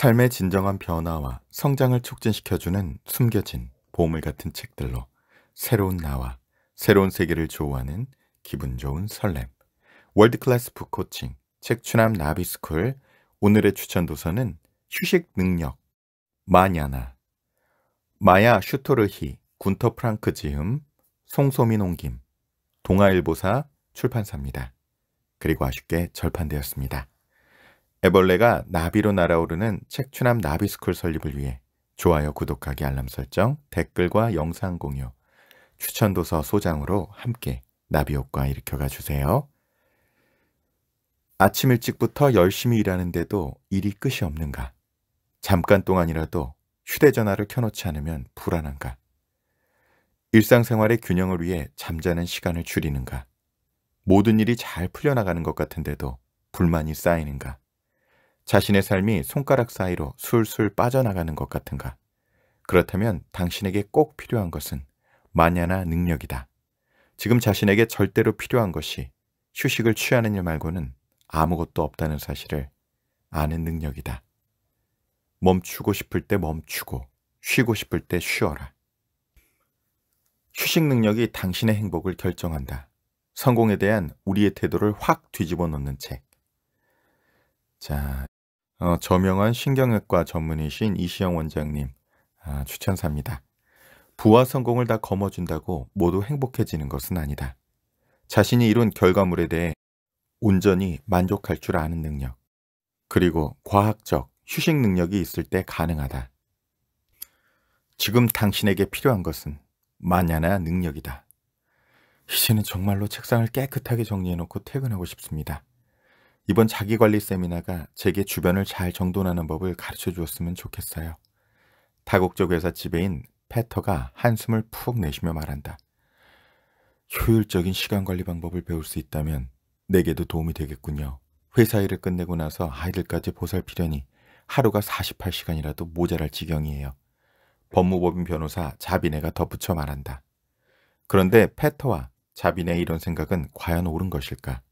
삶의 진정한 변화와 성장을 촉진시켜주는 숨겨진 보물 같은 책들로 새로운 나와 새로운 세계를 조우하는 기분 좋은 설렘 월드클래스 북코칭 책추남 나비스쿨 오늘의 추천 도서는 휴식 능력 마냐나 마야 슈토르히 군터 프랑크 지음 송소민 옹김 동아일보사 출판사입니다. 그리고 아쉽게 절판되었습니다. 애벌레가 나비로 날아오르는 책추남 나비스쿨 설립을 위해 좋아요, 구독하기, 알람 설정, 댓글과 영상 공유, 추천도서 소장으로 함께 나비효과 일으켜가 주세요. 아침 일찍부터 열심히 일하는데도 일이 끝이 없는가? 잠깐 동안이라도 휴대전화를 켜놓지 않으면 불안한가? 일상생활의 균형을 위해 잠자는 시간을 줄이는가? 모든 일이 잘 풀려나가는 것 같은데도 불만이 쌓이는가? 자신의 삶이 손가락 사이로 술술 빠져나가는 것 같은가? 그렇다면 당신에게 꼭 필요한 것은 마냐나 능력이다. 지금 자신에게 절대로 필요한 것이 휴식을 취하는 일 말고는 아무것도 없다는 사실을 아는 능력이다. 멈추고 싶을 때 멈추고 쉬고 싶을 때 쉬어라. 휴식 능력이 당신의 행복을 결정한다. 성공에 대한 우리의 태도를 확 뒤집어 놓는 책. 자, 어, 저명한 신경외과 전문의신 이시영 원장님 아, 추천사입니다. 부와 성공을 다 거머쥔다고 모두 행복해지는 것은 아니다. 자신이 이룬 결과물에 대해 온전히 만족할 줄 아는 능력, 그리고 과학적 휴식 능력이 있을 때 가능하다. 지금 당신에게 필요한 것은 마냐나 능력이다. 이제는 정말로 책상을 깨끗하게 정리해놓고 퇴근하고 싶습니다. 이번 자기관리 세미나가 제게 주변을 잘 정돈하는 법을 가르쳐 주었으면 좋겠어요. 다국적 회사 지배인 패터가 한숨을 푹 내쉬며 말한다. 효율적인 시간 관리 방법을 배울 수 있다면 내게도 도움이 되겠군요. 회사 일을 끝내고 나서 아이들까지 보살피려니 하루가 48시간이라도 모자랄 지경이에요. 법무법인 변호사 자비네가 덧붙여 말한다. 그런데 패터와 자비네의 이런 생각은 과연 옳은 것일까?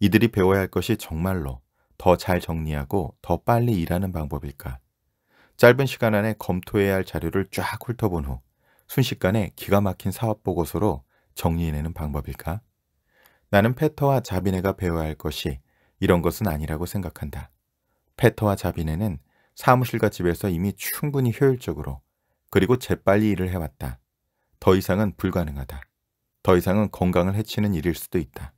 이들이 배워야 할 것이 정말로 더 잘 정리하고 더 빨리 일하는 방법일까? 짧은 시간 안에 검토해야 할 자료를 쫙 훑어본 후 순식간에 기가 막힌 사업 보고서로 정리해내는 방법일까? 나는 패터와 자비네가 배워야 할 것이 이런 것은 아니라고 생각한다. 패터와 자비네는 사무실과 집에서 이미 충분히 효율적으로 그리고 재빨리 일을 해왔다. 더 이상은 불가능하다. 더 이상은 건강을 해치는 일일 수도 있다.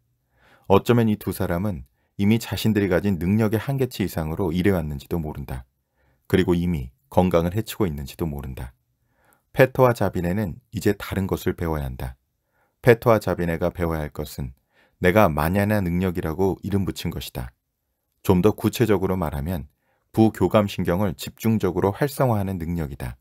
어쩌면 이 두 사람은 이미 자신들이 가진 능력의 한계치 이상으로 일해왔는지도 모른다. 그리고 이미 건강을 해치고 있는지도 모른다. 페터와 자비네는 이제 다른 것을 배워야 한다. 페터와 자비네가 배워야 할 것은 내가 마냐나 능력이라고 이름 붙인 것이다. 좀 더 구체적으로 말하면 부교감신경을 집중적으로 활성화하는 능력이다.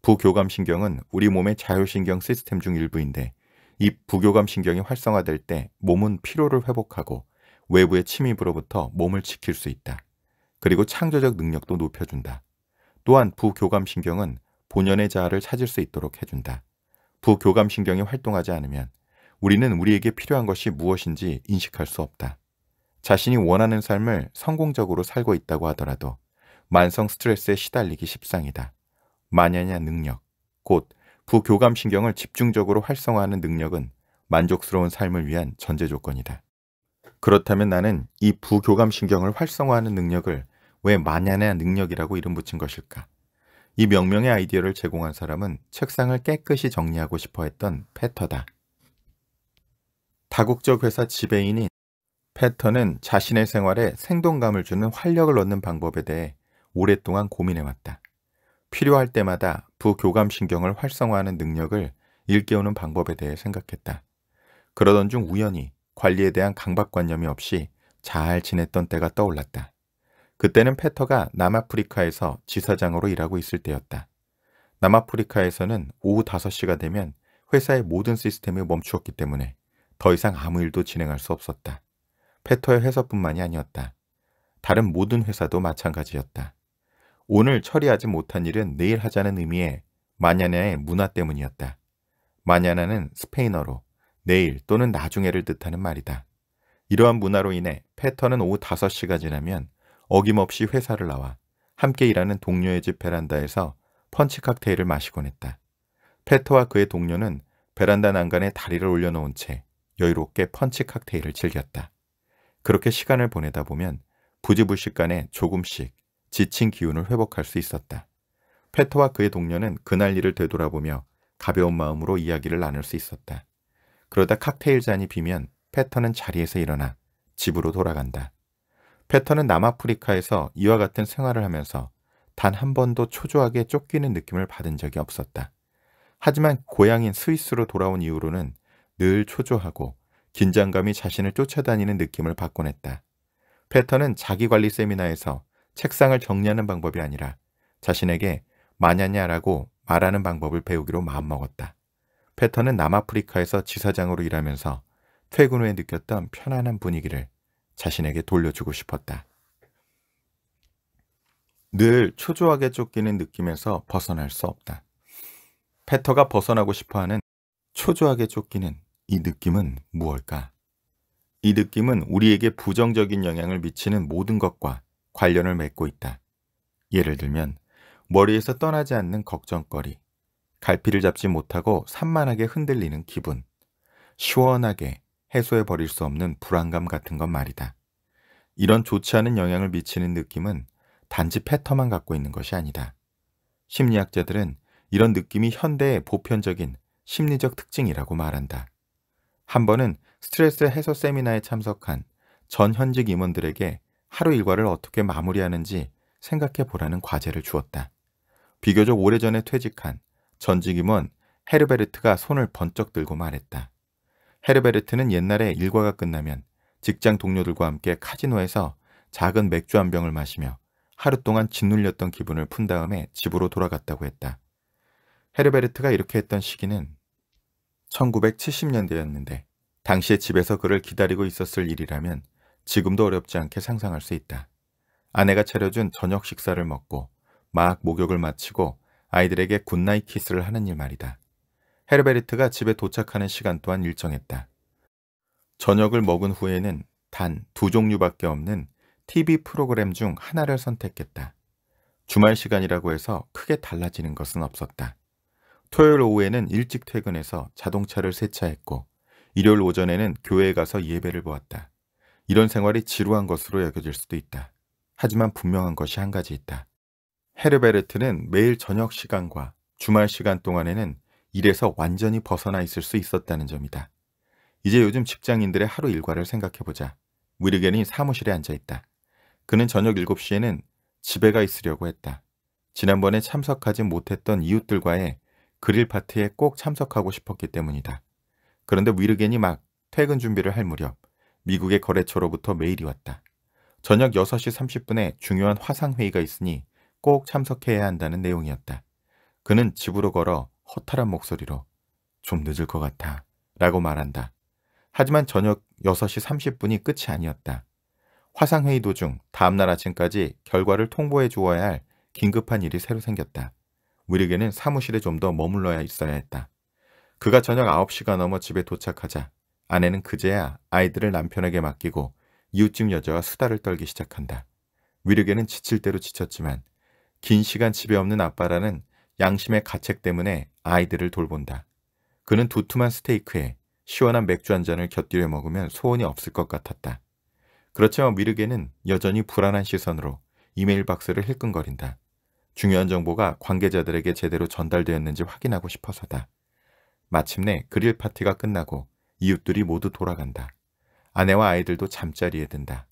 부교감신경은 우리 몸의 자율신경 시스템 중 일부인데 이 부교감 신경이 활성화될 때 몸은 피로를 회복하고 외부의 침입으로부터 몸을 지킬 수 있다. 그리고 창조적 능력도 높여준다. 또한 부교감 신경은 본연의 자아를 찾을 수 있도록 해준다. 부교감 신경이 활동하지 않으면 우리는 우리에게 필요한 것이 무엇인지 인식할 수 없다. 자신이 원하는 삶을 성공적으로 살고 있다고 하더라도 만성 스트레스에 시달리기 십상이다. 마녀냐 능력, 곧 부교감 그 신경을 집중적으로 활성화하는 능력은 만족스러운 삶을 위한 전제 조건이다. 그렇다면 나는 이 부교감 신경을 활성화하는 능력을 왜마냐의 능력이라고 이름 붙인 것일까? 이 명명의 아이디어를 제공한 사람은 책상을 깨끗이 정리하고 싶어 했던 패터다. 다국적 회사 지배인인 패터는 자신의 생활에 생동감을 주는 활력을 얻는 방법에 대해 오랫동안 고민해왔다. 필요할 때마다 부교감신경을 활성화하는 능력을 일깨우는 방법에 대해 생각했다. 그러던 중 우연히 관리에 대한 강박관념이 없이 잘 지냈던 때가 떠올랐다. 그때는 페터가 남아프리카에서 지사장으로 일하고 있을 때였다. 남아프리카에서는 오후 5시가 되면 회사의 모든 시스템이 멈추었기 때문에 더 이상 아무 일도 진행할 수 없었다. 페터의 회사뿐만이 아니었다. 다른 모든 회사도 마찬가지였다. 오늘 처리하지 못한 일은 내일 하자는 의미의 마냐냐의 문화 때문이었다. 마냐냐는 스페인어로 내일 또는 나중에를 뜻하는 말이다. 이러한 문화로 인해 패터는 오후 5시가 지나면 어김없이 회사를 나와 함께 일하는 동료의 집 베란다에서 펀치 칵테일을 마시곤 했다. 패터와 그의 동료는 베란다 난간에 다리를 올려놓은 채 여유롭게 펀치 칵테일을 즐겼다. 그렇게 시간을 보내다 보면 부지불식간에 조금씩 지친 기운을 회복할 수 있었다. 페터와 그의 동료는 그날 일을 되돌아보며 가벼운 마음으로 이야기를 나눌 수 있었다. 그러다 칵테일 잔이 비면 페터는 자리에서 일어나 집으로 돌아간다. 페터는 남아프리카에서 이와 같은 생활을 하면서 단 한 번도 초조하게 쫓기는 느낌을 받은 적이 없었다. 하지만 고향인 스위스로 돌아온 이후로는 늘 초조하고 긴장감이 자신을 쫓아다니는 느낌을 받곤 했다. 페터는 자기관리 세미나에서 책상을 정리하는 방법이 아니라 자신에게 마냐냐라고 말하는 방법을 배우기로 마음먹었다. 패터는 남아프리카에서 지사장으로 일하면서 퇴근 후에 느꼈던 편안한 분위기를 자신에게 돌려주고 싶었다. 늘 초조하게 쫓기는 느낌에서 벗어날 수 없다. 패터가 벗어나고 싶어하는 초조하게 쫓기는 이 느낌은 무엇일까? 이 느낌은 우리에게 부정적인 영향을 미치는 모든 것과 관련을 맺고 있다. 예를 들면 머리에서 떠나지 않는 걱정거리, 갈피를 잡지 못하고 산만하게 흔들리는 기분, 시원하게 해소해 버릴 수 없는 불안감 같은 건 말이다. 이런 좋지 않은 영향을 미치는 느낌은 단지 패턴만 갖고 있는 것이 아니다. 심리학자들은 이런 느낌이 현대의 보편적인 심리적 특징이라고 말한다. 한 번은 스트레스 해소 세미나에 참석한 전 현직 임원들에게 하루 일과를 어떻게 마무리하는지 생각해 보라는 과제를 주었다. 비교적 오래전에 퇴직한 전직 임원 헤르베르트가 손을 번쩍 들고 말했다. 헤르베르트는 옛날에 일과가 끝나면 직장 동료들과 함께 카지노에서 작은 맥주 한 병을 마시며 하루 동안 짓눌렸던 기분을 푼 다음에 집으로 돌아갔다고 했다. 헤르베르트가 이렇게 했던 시기는 1970년대였는데 당시에 집에서 그를 기다리고 있었을 일이라면 지금도 어렵지 않게 상상할 수 있다. 아내가 차려준 저녁 식사를 먹고 막 목욕을 마치고 아이들에게 굿나잇 키스를 하는 일 말이다. 헤르베르트가 집에 도착하는 시간 또한 일정했다. 저녁을 먹은 후에는 단 두 종류밖에 없는 TV 프로그램 중 하나를 선택했다. 주말 시간이라고 해서 크게 달라지는 것은 없었다. 토요일 오후에는 일찍 퇴근해서 자동차를 세차했고 일요일 오전에는 교회에 가서 예배를 보았다. 이런 생활이 지루한 것으로 여겨질 수도 있다. 하지만 분명한 것이 한 가지 있다. 헤르베르트는 매일 저녁 시간과 주말 시간 동안에는 일에서 완전히 벗어나 있을 수 있었다는 점이다. 이제 요즘 직장인들의 하루 일과를 생각해보자. 위르겐이 사무실에 앉아있다. 그는 저녁 7시에는 집에 가 있으려고 했다. 지난번에 참석하지 못했던 이웃들과의 그릴 파티에 꼭 참석하고 싶었기 때문이다. 그런데 위르겐이 막 퇴근 준비를 할 무렵 미국의 거래처로부터 메일이 왔다. 저녁 6시 30분에 중요한 화상회의가 있으니 꼭 참석해야 한다는 내용이었다. 그는 집으로 걸어 허탈한 목소리로 좀 늦을 것 같아 라고 말한다. 하지만 저녁 6시 30분이 끝이 아니었다. 화상회의 도중 다음날 아침까지 결과를 통보해 주어야 할 긴급한 일이 새로 생겼다. 우리에게는 사무실에 좀 더 머물러야 있어야 했다. 그가 저녁 9시가 넘어 집에 도착하자 아내는 그제야 아이들을 남편에게 맡기고 이웃집 여자와 수다를 떨기 시작한다. 위르게는 지칠 대로 지쳤지만 긴 시간 집에 없는 아빠라는 양심의 가책 때문에 아이들을 돌본다. 그는 두툼한 스테이크에 시원한 맥주 한 잔을 곁들여 먹으면 소원이 없을 것 같았다. 그렇지만 위르게는 여전히 불안한 시선으로 이메일 박스를 힐끈거린다 중요한 정보가 관계자들에게 제대로 전달되었는지 확인하고 싶어서다. 마침내 그릴 파티가 끝나고 이웃들이 모두 돌아간다. 아내와 아이들도 잠자리에 든다.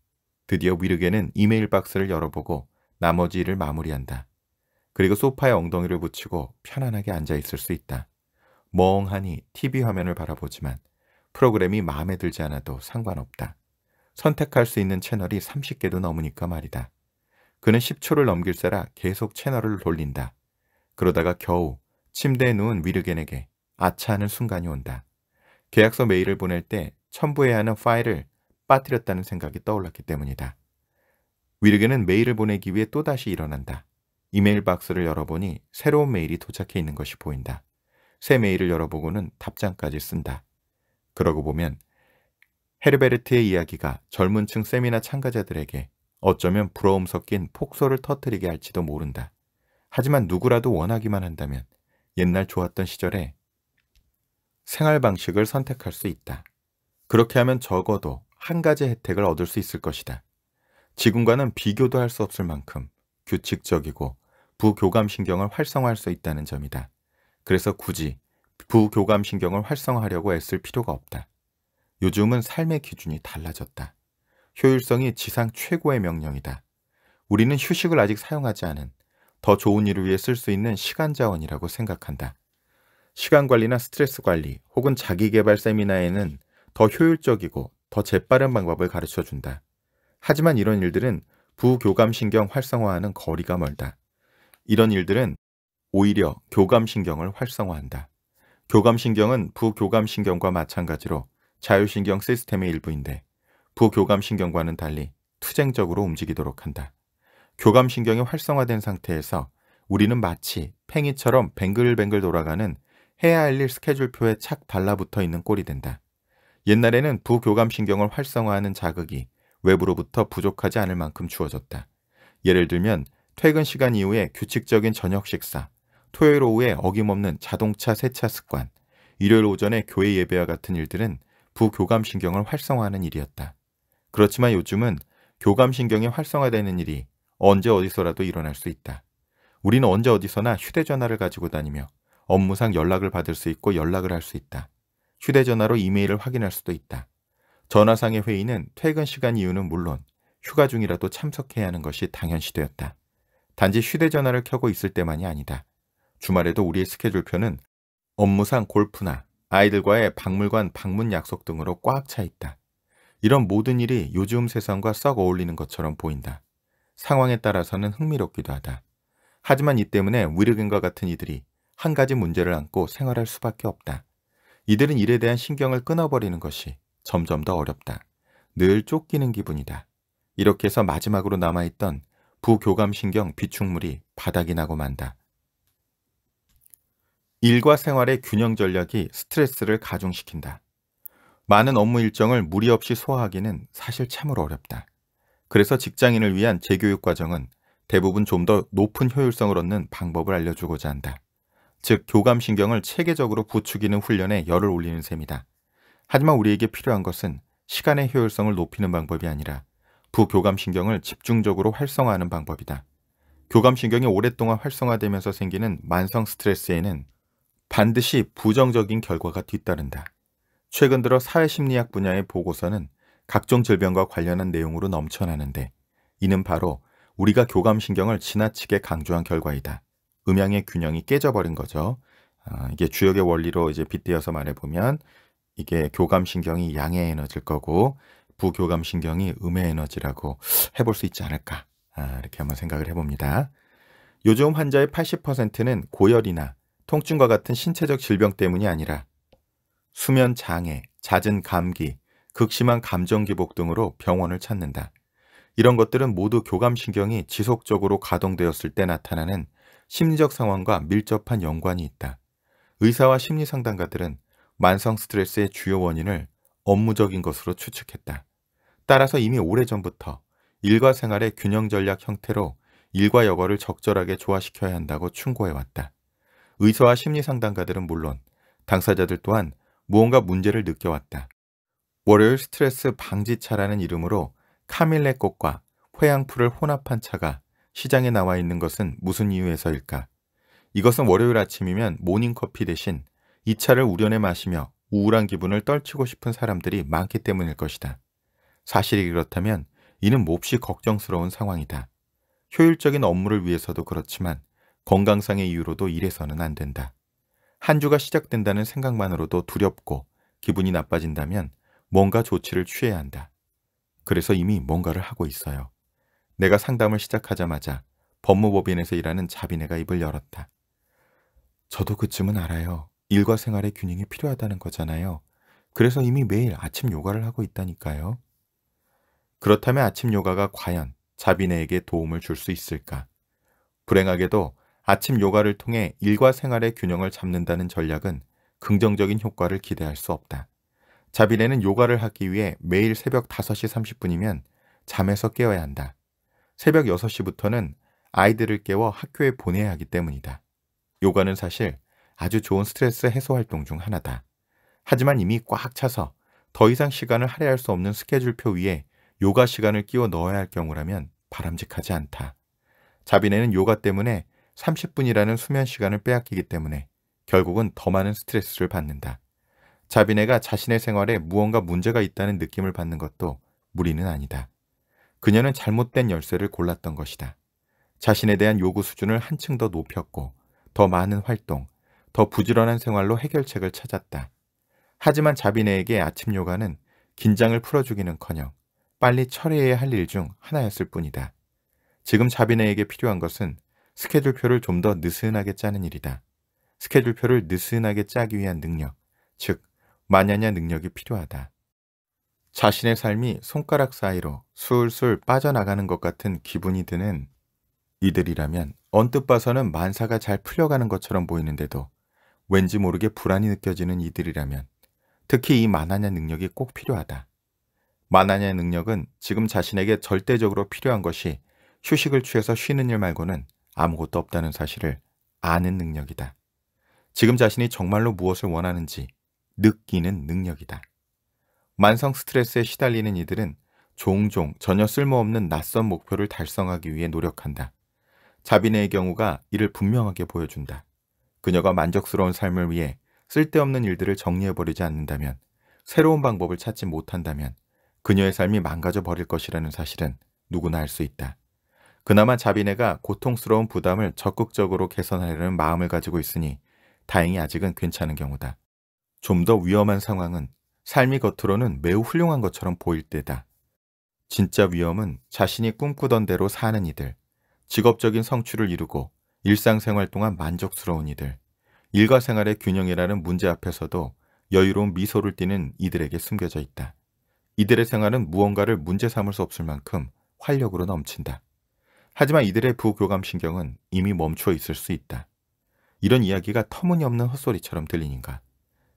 드디어 위르게는 이메일 박스를 열어보고 나머지 일을 마무리한다. 그리고 소파에 엉덩이를 붙이고 편안하게 앉아있을 수 있다. 멍하니 TV 화면을 바라보지만 프로그램이 마음에 들지 않아도 상관없다. 선택할 수 있는 채널이 30개도 넘으니까 말이다. 그는 10초를 넘길세라 계속 채널을 돌린다. 그러다가 겨우 침대에 누운 위르겐에게 아차하는 순간이 온다. 계약서 메일을 보낼 때 첨부해야 하는 파일을 빠뜨렸다는 생각이 떠올랐기 때문이다. 위르게는 메일을 보내기 위해 또다시 일어난다. 이메일 박스를 열어보니 새로운 메일이 도착해 있는 것이 보인다. 새 메일을 열어보고는 답장까지 쓴다. 그러고 보면 헤르베르트의 이야기가 젊은 층 세미나 참가자들에게 어쩌면 부러움 섞인 폭소를 터뜨리게 할지도 모른다. 하지만 누구라도 원하기만 한다면 옛날 좋았던 시절에 생활 방식을 선택할 수 있다. 그렇게 하면 적어도 한 가지 혜택을 얻을 수 있을 것이다. 지금과는 비교도 할 수 없을 만큼 규칙적이고 부교감신경을 활성화할 수 있다는 점이다. 그래서 굳이 부교감신경을 활성화하려고 애쓸 필요가 없다. 요즘은 삶의 기준이 달라졌다. 효율성이 지상 최고의 명령이다. 우리는 휴식을 아직 사용하지 않은 더 좋은 일을 위해 쓸 수 있는 시간 자원이라고 생각한다. 시간 관리나 스트레스 관리 혹은 자기개발 세미나에는 더 효율적이고 더 재빠른 방법을 가르쳐 준다. 하지만 이런 일들은 부교감신경 활성화하는 거리가 멀다. 이런 일들은 오히려 교감신경을 활성화한다. 교감신경은 부교감신경과 마찬가지로 자율신경 시스템의 일부인데 부교감신경과는 달리 투쟁적으로 움직이도록 한다. 교감신경이 활성화된 상태에서 우리는 마치 팽이처럼 뱅글뱅글 돌아가는 해야 할 일 스케줄표에 착 달라붙어 있는 꼴이 된다. 옛날에는 부교감신경을 활성화하는 자극이 외부로부터 부족하지 않을 만큼 주어졌다. 예를 들면 퇴근 시간 이후에 규칙적인 저녁 식사, 토요일 오후에 어김없는 자동차 세차 습관, 일요일 오전에 교회 예배와 같은 일들은 부교감신경을 활성화하는 일이었다. 그렇지만 요즘은 교감신경이 활성화되는 일이 언제 어디서라도 일어날 수 있다. 우리는 언제 어디서나 휴대전화를 가지고 다니며 업무상 연락을 받을 수 있고 연락을 할 수 있다. 휴대전화로 이메일을 확인할 수도 있다. 전화상의 회의는 퇴근 시간 이유는 물론 휴가 중이라도 참석해야 하는 것이 당연시되었다. 단지 휴대전화를 켜고 있을 때만이 아니다. 주말에도 우리의 스케줄표는 업무상 골프나 아이들과의 박물관 방문 약속 등으로 꽉 차 있다. 이런 모든 일이 요즘 세상과 썩 어울리는 것처럼 보인다. 상황에 따라서는 흥미롭기도 하다. 하지만 이 때문에 위르인과 같은 이들이 한 가지 문제를 안고 생활할 수밖에 없다. 이들은 일에 대한 신경을 끊어버리는 것이 점점 더 어렵다. 늘 쫓기는 기분이다. 이렇게 해서 마지막으로 남아있던 부교감신경 비축물이 바닥이 나고 만다. 일과 생활의 균형 전략이 스트레스를 가중시킨다. 많은 업무 일정을 무리 없이 소화하기는 사실 참으로 어렵다. 그래서 직장인을 위한 재교육 과정은 대부분 좀 더 높은 효율성을 얻는 방법을 알려주고자 한다. 즉 교감신경을 체계적으로 부추기는 훈련에 열을 올리는 셈이다. 하지만 우리에게 필요한 것은 시간의 효율성을 높이는 방법이 아니라 부교감신경을 집중적으로 활성화하는 방법이다. 교감신경이 오랫동안 활성화되면서 생기는 만성 스트레스에는 반드시 부정적인 결과가 뒤따른다. 최근 들어 사회심리학 분야의 보고서는 각종 질병과 관련한 내용으로 넘쳐나는데 이는 바로 우리가 교감신경을 지나치게 강조한 결과이다. 음향의 균형이 깨져버린 거죠. 아, 이게 주역의 원리로 이제 빗대어서 말해보면 이게 교감신경이 양의 에너지일 거고 부교감신경이 음의 에너지라고 해볼 수 있지 않을까 아, 이렇게 한번 생각을 해봅니다. 요즘 환자의 80%는 고열이나 통증과 같은 신체적 질병 때문이 아니라 수면 장애, 잦은 감기, 극심한 감정 기복 등으로 병원을 찾는다. 이런 것들은 모두 교감신경이 지속적으로 가동되었을 때 나타나는 심리적 상황과 밀접한 연관이 있다. 의사와 심리 상담가들은 만성 스트레스의 주요 원인을 업무적인 것으로 추측했다. 따라서 이미 오래전부터 일과 생활의 균형 전략 형태로 일과 여과를 적절하게 조화시켜야 한다고 충고해왔다. 의사와 심리 상담가들은 물론 당사자들 또한 무언가 문제를 느껴왔다. 월요일 스트레스 방지차라는 이름으로 카밀레 꽃과 회양풀을 혼합한 차가 시장에 나와 있는 것은 무슨 이유에서일까? 이것은 월요일 아침이면 모닝커피 대신 이 차를 우려내 마시며 우울한 기분을 떨치고 싶은 사람들이 많기 때문일 것이다. 사실이 그렇다면 이는 몹시 걱정스러운 상황이다. 효율적인 업무를 위해서도 그렇지만 건강상의 이유로도 이래서는 안 된다. 한 주가 시작된다는 생각만으로도 두렵고 기분이 나빠진다면 뭔가 조치를 취해야 한다. 그래서 이미 뭔가를 하고 있어요. 내가 상담을 시작하자마자 법무법인에서 일하는 자비네가 입을 열었다. 저도 그쯤은 알아요. 일과 생활의 균형이 필요하다는 거잖아요. 그래서 이미 매일 아침 요가를 하고 있다니까요. 그렇다면 아침 요가가 과연 자비네에게 도움을 줄 수 있을까? 불행하게도 아침 요가를 통해 일과 생활의 균형을 잡는다는 전략은 긍정적인 효과를 기대할 수 없다. 자비네는 요가를 하기 위해 매일 새벽 5시 30분이면 잠에서 깨어야 한다. 새벽 6시부터는 아이들을 깨워 학교에 보내야 하기 때문이다. 요가는 사실 아주 좋은 스트레스 해소 활동 중 하나다. 하지만 이미 꽉 차서 더 이상 시간을 할애할 수 없는 스케줄표 위에 요가 시간을 끼워 넣어야 할 경우라면 바람직하지 않다. 자비네는 요가 때문에 30분이라는 수면 시간을 빼앗기기 때문에 결국은 더 많은 스트레스를 받는다. 자비네가 자신의 생활에 무언가 문제가 있다는 느낌을 받는 것도 무리는 아니다. 그녀는 잘못된 열쇠를 골랐던 것이다. 자신에 대한 요구 수준을 한층 더 높였고 더 많은 활동, 더 부지런한 생활로 해결책을 찾았다. 하지만 자비네에게 아침 요가는 긴장을 풀어주기는커녕 빨리 처리해야 할 일 중 하나였을 뿐이다. 지금 자비네에게 필요한 것은 스케줄표를 좀 더 느슨하게 짜는 일이다. 스케줄표를 느슨하게 짜기 위한 능력, 즉 마냐냐 능력이 필요하다. 자신의 삶이 손가락 사이로 술술 빠져나가는 것 같은 기분이 드는 이들이라면 언뜻 봐서는 만사가 잘 풀려가는 것처럼 보이는데도 왠지 모르게 불안이 느껴지는 이들이라면 특히 이만화냐 능력이 꼭 필요하다. 만화냐 능력은 지금 자신에게 절대적으로 필요한 것이 휴식을 취해서 쉬는 일 말고는 아무것도 없다는 사실을 아는 능력이다. 지금 자신이 정말로 무엇을 원하는지 느끼는 능력이다. 만성 스트레스에 시달리는 이들은 종종 전혀 쓸모없는 낯선 목표를 달성하기 위해 노력한다. 자비네의 경우가 이를 분명하게 보여준다. 그녀가 만족스러운 삶을 위해 쓸데없는 일들을 정리해버리지 않는다면, 새로운 방법을 찾지 못한다면 그녀의 삶이 망가져 버릴 것이라는 사실은 누구나 알 수 있다. 그나마 자비네가 고통스러운 부담을 적극적으로 개선하려는 마음을 가지고 있으니 다행히 아직은 괜찮은 경우다. 좀 더 위험한 상황은 삶이 겉으로는 매우 훌륭한 것처럼 보일 때다. 진짜 위험은 자신이 꿈꾸던 대로 사는 이들, 직업적인 성취를 이루고 일상생활 동안 만족스러운 이들, 일과 생활의 균형이라는 문제 앞에서도 여유로운 미소를 띠는 이들에게 숨겨져 있다. 이들의 생활은 무언가를 문제 삼을 수 없을 만큼 활력으로 넘친다. 하지만 이들의 부교감신경은 이미 멈춰 있을 수 있다. 이런 이야기가 터무니없는 헛소리처럼 들리는가.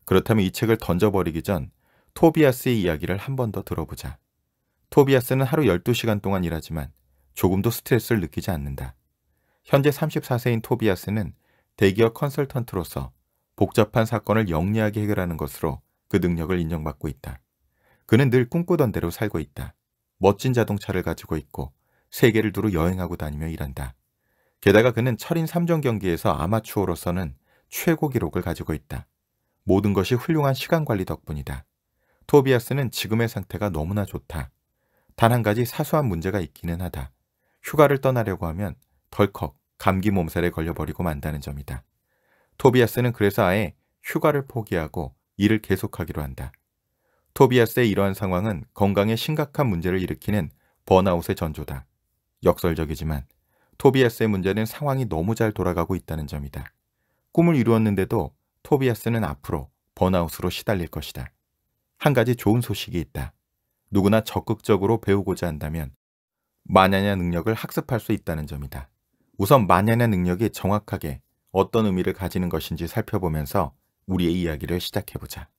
그렇다면 이 책을 던져버리기 전 토비아스의 이야기를 한 번 더 들어보자. 토비아스는 하루 12시간 동안 일하지만 조금도 스트레스를 느끼지 않는다. 현재 34세인 토비아스는 대기업 컨설턴트로서 복잡한 사건을 영리하게 해결하는 것으로 그 능력을 인정받고 있다. 그는 늘 꿈꾸던 대로 살고 있다. 멋진 자동차를 가지고 있고 세계를 두루 여행하고 다니며 일한다. 게다가 그는 철인 3종 경기에서 아마추어로서는 최고 기록을 가지고 있다. 모든 것이 훌륭한 시간 관리 덕분이다. 토비아스는 지금의 상태가 너무나 좋다. 단 한 가지 사소한 문제가 있기는 하다. 휴가를 떠나려고 하면 덜컥 감기 몸살에 걸려버리고 만다는 점이다. 토비아스는 그래서 아예 휴가를 포기하고 일을 계속하기로 한다. 토비아스의 이러한 상황은 건강에 심각한 문제를 일으키는 번아웃의 전조다. 역설적이지만 토비아스의 문제는 상황이 너무 잘 돌아가고 있다는 점이다. 꿈을 이루었는데도 토비아스는 앞으로 번아웃으로 시달릴 것이다. 한 가지 좋은 소식이 있다. 누구나 적극적으로 배우고자 한다면 마냐냐 능력을 학습할 수 있다는 점이다. 우선 마냐냐 능력이 정확하게 어떤 의미를 가지는 것인지 살펴보면서 우리의 이야기를 시작해보자.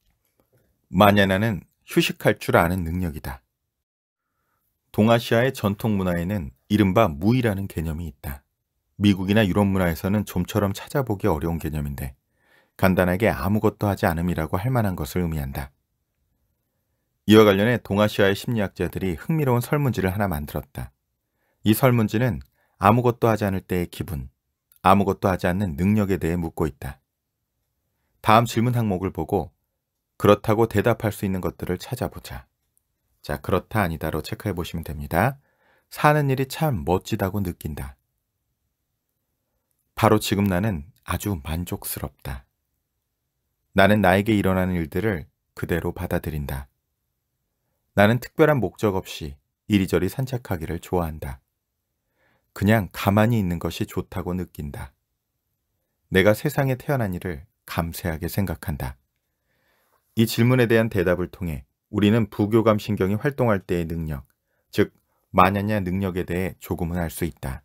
마냐냐는 휴식할 줄 아는 능력이다. 동아시아의 전통 문화에는 이른바 무이라는 개념이 있다. 미국이나 유럽 문화에서는 좀처럼 찾아보기 어려운 개념인데 간단하게 아무것도 하지 않음이라고 할 만한 것을 의미한다. 이와 관련해 동아시아의 심리학자들이 흥미로운 설문지를 하나 만들었다. 이 설문지는 아무것도 하지 않을 때의 기분, 아무것도 하지 않는 능력에 대해 묻고 있다. 다음 질문 항목을 보고 그렇다고 대답할 수 있는 것들을 찾아보자. 자, 그렇다 아니다로 체크해 보시면 됩니다. 사는 일이 참 멋지다고 느낀다. 바로 지금 나는 아주 만족스럽다. 나는 나에게 일어나는 일들을 그대로 받아들인다. 나는 특별한 목적 없이 이리저리 산책하기를 좋아한다. 그냥 가만히 있는 것이 좋다고 느낀다. 내가 세상에 태어난 일을 감세하게 생각한다. 이 질문에 대한 대답을 통해 우리는 부교감 신경이 활동할 때의 능력, 즉 마냐냐 능력에 대해 조금은 알 수 있다.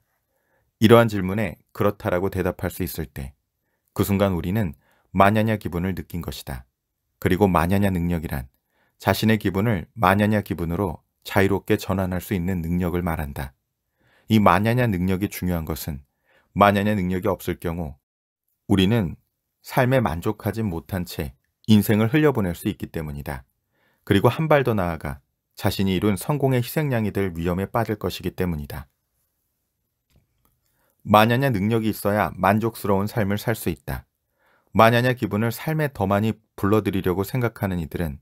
이러한 질문에 그렇다라고 대답할 수 있을 때그 순간 우리는 마냐냐 기분을 느낀 것이다. 그리고 마냐냐 능력이란 자신의 기분을 마냐냐 기분으로 자유롭게 전환할 수 있는 능력을 말한다. 이 마냐냐 능력이 중요한 것은 마냐냐 능력이 없을 경우 우리는 삶에 만족하지 못한 채 인생을 흘려보낼 수 있기 때문이다. 그리고 한 발 더 나아가 자신이 이룬 성공의 희생양이 될 위험에 빠질 것이기 때문이다. 마냐냐 능력이 있어야 만족스러운 삶을 살 수 있다. 마냐냐 기분을 삶에 더 많이 불러들이려고 생각하는 이들은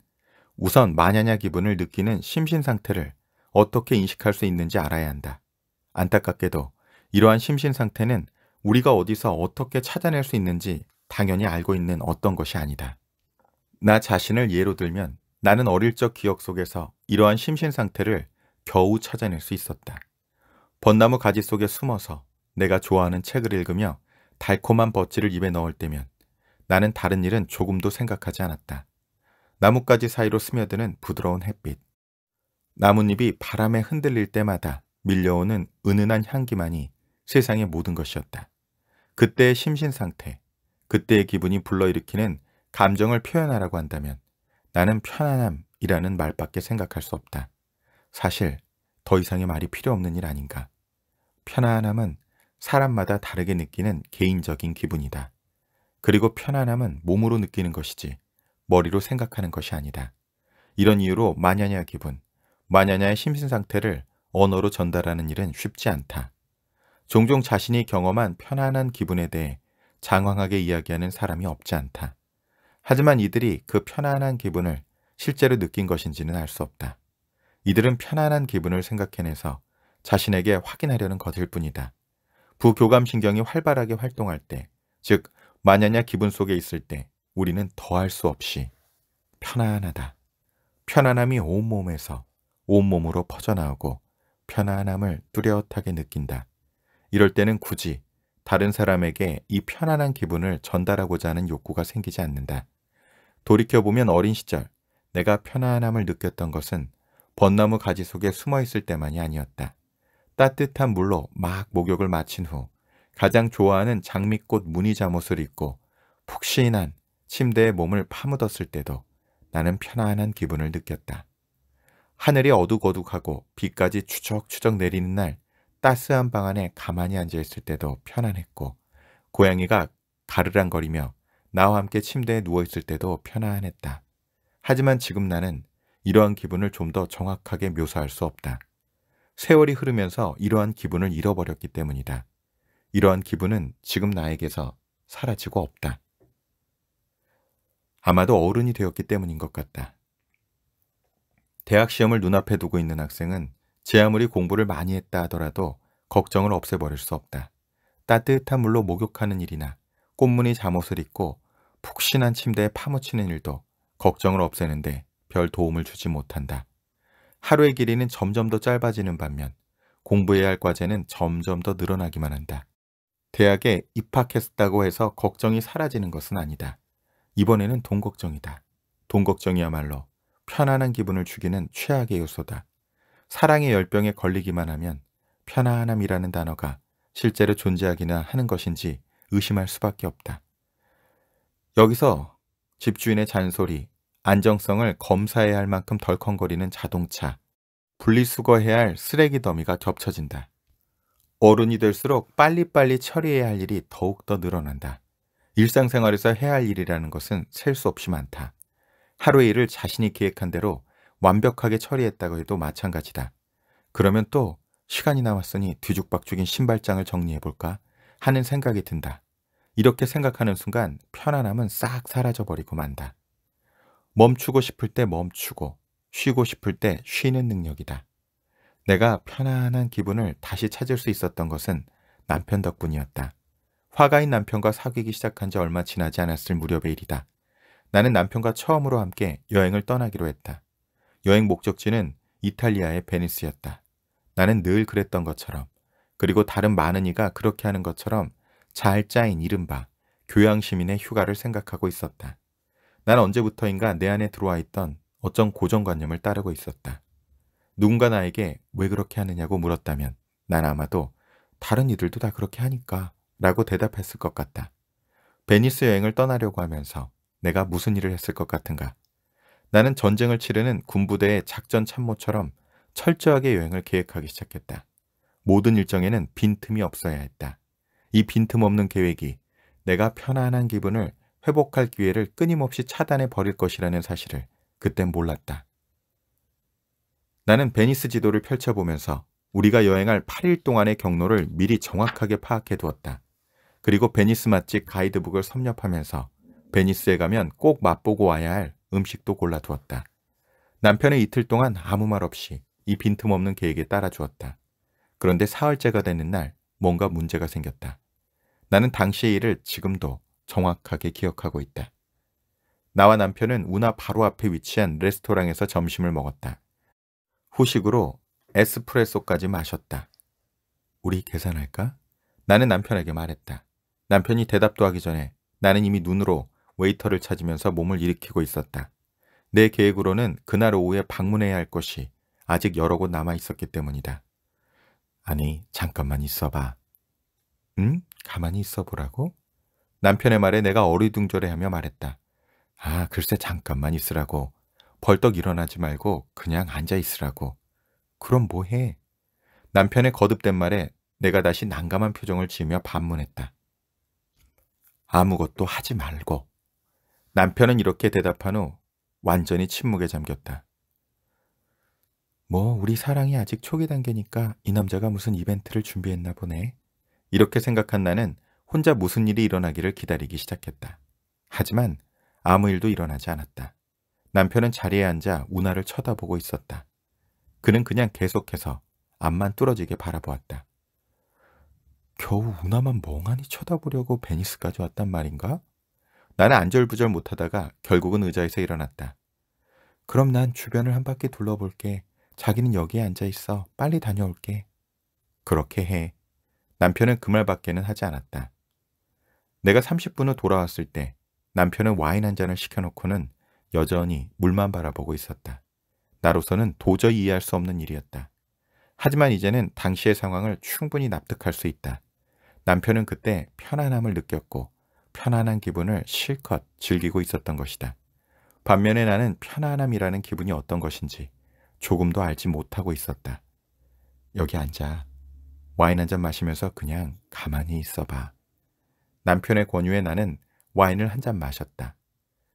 우선 마녀냐 기분을 느끼는 심신 상태를 어떻게 인식할 수 있는지 알아야 한다. 안타깝게도 이러한 심신 상태는 우리가 어디서 어떻게 찾아낼 수 있는지 당연히 알고 있는 어떤 것이 아니다. 나 자신을 예로 들면 나는 어릴 적 기억 속에서 이러한 심신 상태를 겨우 찾아낼 수 있었다. 벚나무 가지 속에 숨어서 내가 좋아하는 책을 읽으며 달콤한 버찌를 입에 넣을 때면 나는 다른 일은 조금도 생각하지 않았다. 나뭇가지 사이로 스며드는 부드러운 햇빛. 나뭇잎이 바람에 흔들릴 때마다 밀려오는 은은한 향기만이 세상의 모든 것이었다. 그때의 심신 상태, 그때의 기분이 불러일으키는 감정을 표현하라고 한다면 나는 편안함이라는 말밖에 생각할 수 없다. 사실 더 이상의 말이 필요 없는 일 아닌가. 편안함은 사람마다 다르게 느끼는 개인적인 기분이다. 그리고 편안함은 몸으로 느끼는 것이지 머리로 생각하는 것이 아니다. 이런 이유로 마냐냐 기분, 마냐냐의 심신 상태를 언어로 전달하는 일은 쉽지 않다. 종종 자신이 경험한 편안한 기분에 대해 장황하게 이야기하는 사람이 없지 않다. 하지만 이들이 그 편안한 기분을 실제로 느낀 것인지는 알 수 없다. 이들은 편안한 기분을 생각해내서 자신에게 확인하려는 것일 뿐이다. 부교감신경이 활발하게 활동할 때, 즉 마냐냐 기분 속에 있을 때 우리는 더할 수 없이 편안하다. 편안함이 온몸에서 온몸으로 퍼져나오고 편안함을 뚜렷하게 느낀다. 이럴 때는 굳이 다른 사람에게 이 편안한 기분을 전달하고자 하는 욕구가 생기지 않는다. 돌이켜보면 어린 시절 내가 편안함을 느꼈던 것은 벚나무 가지 속에 숨어 있을 때만이 아니었다. 따뜻한 물로 막 목욕을 마친 후 가장 좋아하는 장미꽃 무늬 잠옷을 입고 푹신한 침대에 몸을 파묻었을 때도 나는 편안한 기분을 느꼈다. 하늘이 어둑어둑하고 비까지 추적추적 내리는 날 따스한 방 안에 가만히 앉아있을 때도 편안했고 고양이가 가르랑거리며 나와 함께 침대에 누워있을 때도 편안했다. 하지만 지금 나는 이러한 기분을 좀 더 정확하게 묘사할 수 없다. 세월이 흐르면서 이러한 기분을 잃어버렸기 때문이다. 이러한 기분은 지금 나에게서 사라지고 없다. 아마도 어른이 되었기 때문인 것 같다. 대학 시험을 눈앞에 두고 있는 학생은 제 아무리 공부를 많이 했다 하더라도 걱정을 없애버릴 수 없다. 따뜻한 물로 목욕하는 일이나 꽃무늬 잠옷을 입고 푹신한 침대에 파묻히는 일도 걱정을 없애는데 별 도움을 주지 못한다. 하루의 길이는 점점 더 짧아지는 반면 공부해야 할 과제는 점점 더 늘어나기만 한다. 대학에 입학했다고 해서 걱정이 사라지는 것은 아니다. 이번에는 돈 걱정이다. 돈 걱정이야말로 편안한 기분을 죽이는 최악의 요소다. 사랑의 열병에 걸리기만 하면 편안함이라는 단어가 실제로 존재하기나 하는 것인지 의심할 수밖에 없다. 여기서 집주인의 잔소리, 안정성을 검사해야 할 만큼 덜컹거리는 자동차, 분리수거해야 할 쓰레기 더미가 겹쳐진다. 어른이 될수록 빨리빨리 처리해야 할 일이 더욱더 늘어난다. 일상생활에서 해야 할 일이라는 것은 셀 수 없이 많다. 하루의 일을 자신이 계획한 대로 완벽하게 처리했다고 해도 마찬가지다. 그러면 또 시간이 남았으니 뒤죽박죽인 신발장을 정리해볼까 하는 생각이 든다. 이렇게 생각하는 순간 편안함은 싹 사라져버리고 만다. 멈추고 싶을 때 멈추고 쉬고 싶을 때 쉬는 능력이다. 내가 편안한 기분을 다시 찾을 수 있었던 것은 남편 덕분이었다. 화가인 남편과 사귀기 시작한 지 얼마 지나지 않았을 무렵의 일이다. 나는 남편과 처음으로 함께 여행을 떠나기로 했다. 여행 목적지는 이탈리아의 베니스였다. 나는 늘 그랬던 것처럼 그리고 다른 많은 이가 그렇게 하는 것처럼 잘 짜인 이른바 교양시민의 휴가를 생각하고 있었다. 난 언제부터인가 내 안에 들어와 있던 어쩐 고정관념을 따르고 있었다. 누군가 나에게 왜 그렇게 하느냐고 물었다면 난 아마도 다른 이들도 다 그렇게 하니까 라고 대답했을 것 같다. 베니스 여행을 떠나려고 하면서 내가 무슨 일을 했을 것 같은가. 나는 전쟁을 치르는 군부대의 작전 참모처럼 철저하게 여행을 계획하기 시작했다. 모든 일정에는 빈틈이 없어야 했다. 이 빈틈없는 계획이 내가 편안한 기분을 회복할 기회를 끊임없이 차단해 버릴 것이라는 사실을 그땐 몰랐다. 나는 베니스 지도를 펼쳐보면서 우리가 여행할 8일 동안의 경로를 미리 정확하게 파악해 두었다. 그리고 베니스 맛집 가이드북을 섭렵하면서 베니스에 가면 꼭 맛보고 와야 할 음식도 골라두었다. 남편은 이틀 동안 아무 말 없이 이 빈틈없는 계획에 따라주었다. 그런데 사흘째가 되는 날 뭔가 문제가 생겼다. 나는 당시의 일을 지금도 정확하게 기억하고 있다. 나와 남편은 운하 바로 앞에 위치한 레스토랑에서 점심을 먹었다. 후식으로 에스프레소까지 마셨다. 우리 계산할까? 나는 남편에게 말했다. 남편이 대답도 하기 전에 나는 이미 눈으로 웨이터를 찾으면서 몸을 일으키고 있었다. 내 계획으로는 그날 오후에 방문해야 할 것이 아직 여러 곳 남아 있었기 때문이다. 아니, 잠깐만 있어봐. 응? 가만히 있어보라고? 남편의 말에 내가 어리둥절해하며 말했다. 아, 글쎄 잠깐만 있으라고. 벌떡 일어나지 말고 그냥 앉아 있으라고. 그럼 뭐해? 남편의 거듭된 말에 내가 다시 난감한 표정을 지으며 반문했다. 아무것도 하지 말고 남편은 이렇게 대답한 후 완전히 침묵에 잠겼다. 뭐 우리 사랑이 아직 초기 단계니까 이 남자가 무슨 이벤트를 준비했나 보네. 이렇게 생각한 나는 혼자 무슨 일이 일어나기를 기다리기 시작했다. 하지만 아무 일도 일어나지 않았다. 남편은 자리에 앉아 우나를 쳐다보고 있었다. 그는 그냥 계속해서 앞만 뚫어지게 바라보았다. 겨우 우나만 멍하니 쳐다보려고 베니스까지 왔단 말인가? 나는 안절부절 못하다가 결국은 의자에서 일어났다. 그럼 난 주변을 한 바퀴 둘러볼게. 자기는 여기에 앉아 있어. 빨리 다녀올게. 그렇게 해. 남편은 그 말밖에는 하지 않았다. 내가 30분 후 돌아왔을 때 남편은 와인 한 잔을 시켜놓고는 여전히 물만 바라보고 있었다. 나로서는 도저히 이해할 수 없는 일이었다. 하지만 이제는 당시의 상황을 충분히 납득할 수 있다. 남편은 그때 편안함을 느꼈고 편안한 기분을 실컷 즐기고 있었던 것이다. 반면에 나는 편안함이라는 기분이 어떤 것인지 조금도 알지 못하고 있었다. 여기 앉아. 와인 한 잔 마시면서 그냥 가만히 있어봐. 남편의 권유에 나는 와인을 한 잔 마셨다.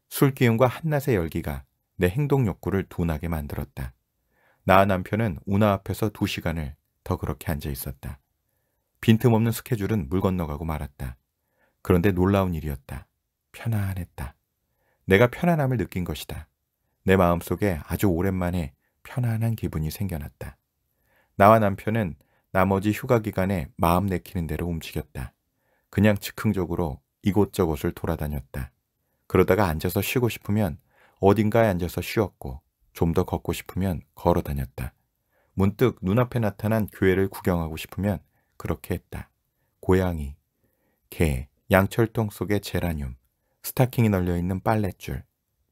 술 기운과 한낮의 열기가 내 행동 욕구를 둔하게 만들었다. 나 남편은 운하 앞에서 두 시간을 더 그렇게 앉아 있었다. 빈틈없는 스케줄은 물 건너가고 말았다. 그런데 놀라운 일이었다. 편안했다. 내가 편안함을 느낀 것이다. 내 마음속에 아주 오랜만에 편안한 기분이 생겨났다. 나와 남편은 나머지 휴가 기간에 마음 내키는 대로 움직였다. 그냥 즉흥적으로 이곳저곳을 돌아다녔다. 그러다가 앉아서 쉬고 싶으면 어딘가에 앉아서 쉬었고 좀더 걷고 싶으면 걸어 다녔다. 문득 눈앞에 나타난 교회를 구경하고 싶으면 그렇게 했다. 고양이, 개, 양철통 속의 제라늄, 스타킹이 널려있는 빨랫줄,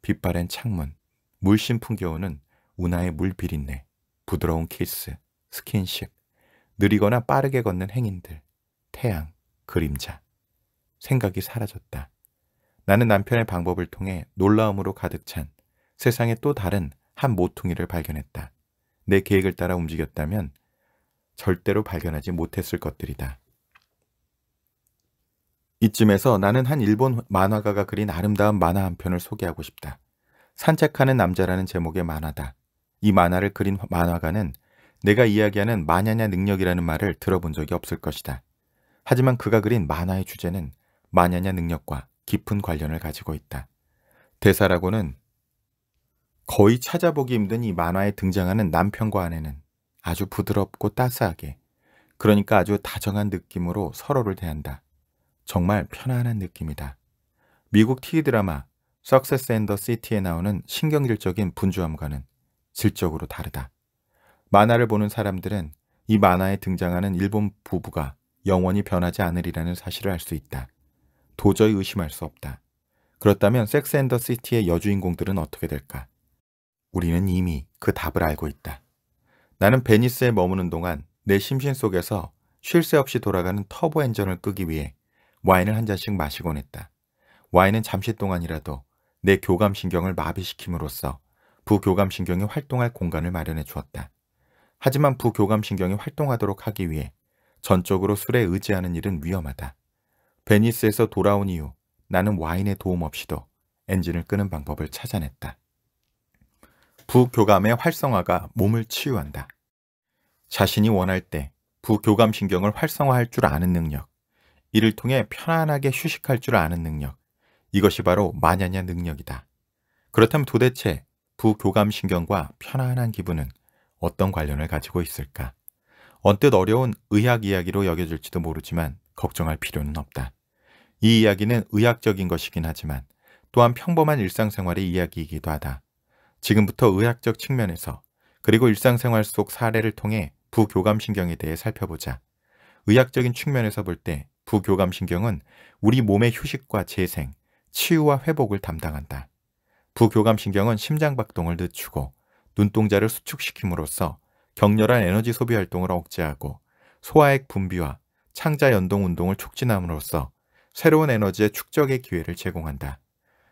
빛바랜 창문, 물씬 풍겨오는 운하의 물비린내, 부드러운 키스, 스킨십, 느리거나 빠르게 걷는 행인들, 태양, 그림자. 생각이 사라졌다. 나는 남편의 방법을 통해 놀라움으로 가득 찬 세상의 또 다른 한 모퉁이를 발견했다. 내 계획을 따라 움직였다면 절대로 발견하지 못했을 것들이다. 이쯤에서 나는 한 일본 만화가가 그린 아름다운 만화 한 편을 소개하고 싶다. 산책하는 남자라는 제목의 만화다. 이 만화를 그린 만화가는 내가 이야기하는 마냐냐 능력이라는 말을 들어본 적이 없을 것이다. 하지만 그가 그린 만화의 주제는 마냐냐 능력과 깊은 관련을 가지고 있다. 대사라고는 거의 찾아보기 힘든 이 만화에 등장하는 남편과 아내는 아주 부드럽고 따스하게 그러니까 아주 다정한 느낌으로 서로를 대한다. 정말 편안한 느낌이다. 미국 TV 드라마 석세스 앤더 시티에 나오는 신경질적인 분주함과는 질적으로 다르다. 만화를 보는 사람들은 이 만화에 등장하는 일본 부부가 영원히 변하지 않으리라는 사실을 알 수 있다. 도저히 의심할 수 없다. 그렇다면 섹스 앤더 시티의 여주인공들은 어떻게 될까? 우리는 이미 그 답을 알고 있다. 나는 베니스에 머무는 동안 내 심신 속에서 쉴 새 없이 돌아가는 터보 엔진을 끄기 위해 와인을 한 잔씩 마시곤 했다. 와인은 잠시 동안이라도 내 교감신경을 마비시킴으로써 부교감신경이 활동할 공간을 마련해 주었다. 하지만 부교감신경이 활동하도록 하기 위해 전적으로 술에 의지하는 일은 위험하다. 베니스에서 돌아온 이후 나는 와인의 도움 없이도 엔진을 끄는 방법을 찾아냈다. 부교감의 활성화가 몸을 치유한다. 자신이 원할 때 부교감 신경을 활성화할 줄 아는 능력, 이를 통해 편안하게 휴식할 줄 아는 능력, 이것이 바로 마냐냐 능력이다. 그렇다면 도대체 부교감 신경과 편안한 기분은 어떤 관련을 가지고 있을까? 언뜻 어려운 의학 이야기로 여겨질지도 모르지만 걱정할 필요는 없다. 이 이야기는 의학적인 것이긴 하지만 또한 평범한 일상생활의 이야기이기도 하다. 지금부터 의학적 측면에서 그리고 일상생활 속 사례를 통해 부교감신경에 대해 살펴보자. 의학적인 측면에서 볼 때 부교감신경은 우리 몸의 휴식과 재생, 치유와 회복을 담당한다. 부교감신경은 심장박동을 늦추고 눈동자를 수축시킴으로써 격렬한 에너지 소비 활동을 억제하고 소화액 분비와 창자 연동 운동을 촉진함으로써 새로운 에너지의 축적의 기회를 제공한다.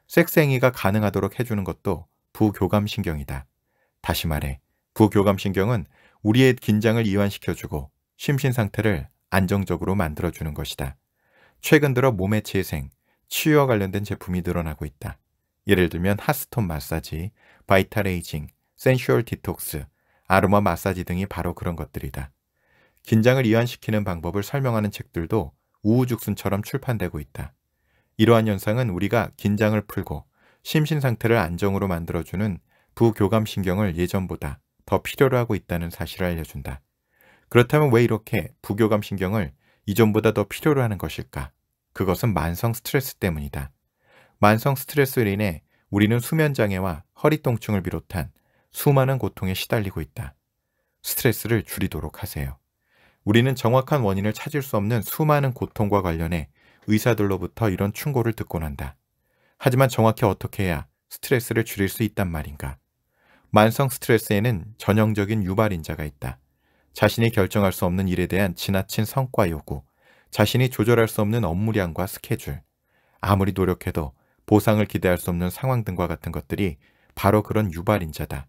섹생이가 가능하도록 해주는 것도 부교감신경이다. 다시 말해 부교감신경은 우리의 긴장을 이완시켜주고 심신 상태를 안정적으로 만들어주는 것이다. 최근 들어 몸의 재생, 치유와 관련된 제품이 늘어나고 있다. 예를 들면 하스톤 마사지, 바이탈 에이징, 센슈얼 디톡스, 아로마 마사지 등이 바로 그런 것들이다. 긴장을 이완시키는 방법을 설명하는 책들도 우후죽순처럼 출판되고 있다. 이러한 현상은 우리가 긴장을 풀고 심신 상태를 안정으로 만들어주는 부교감신경을 예전보다 더 필요로 하고 있다는 사실을 알려준다. 그렇다면 왜 이렇게 부교감신경을 이전보다 더 필요로 하는 것일까? 그것은 만성 스트레스 때문이다. 만성 스트레스로 인해 우리는 수면장애와 허리 통증을 비롯한 수많은 고통에 시달리고 있다. 스트레스를 줄이도록 하세요. 우리는 정확한 원인을 찾을 수 없는 수많은 고통과 관련해 의사들로부터 이런 충고를 듣곤 한다. 하지만 정확히 어떻게 해야 스트레스를 줄일 수 있단 말인가. 만성 스트레스에는 전형적인 유발인자가 있다. 자신이 결정할 수 없는 일에 대한 지나친 성과 요구, 자신이 조절할 수 없는 업무량과 스케줄, 아무리 노력해도 보상을 기대할 수 없는 상황 등과 같은 것들이 바로 그런 유발인자다.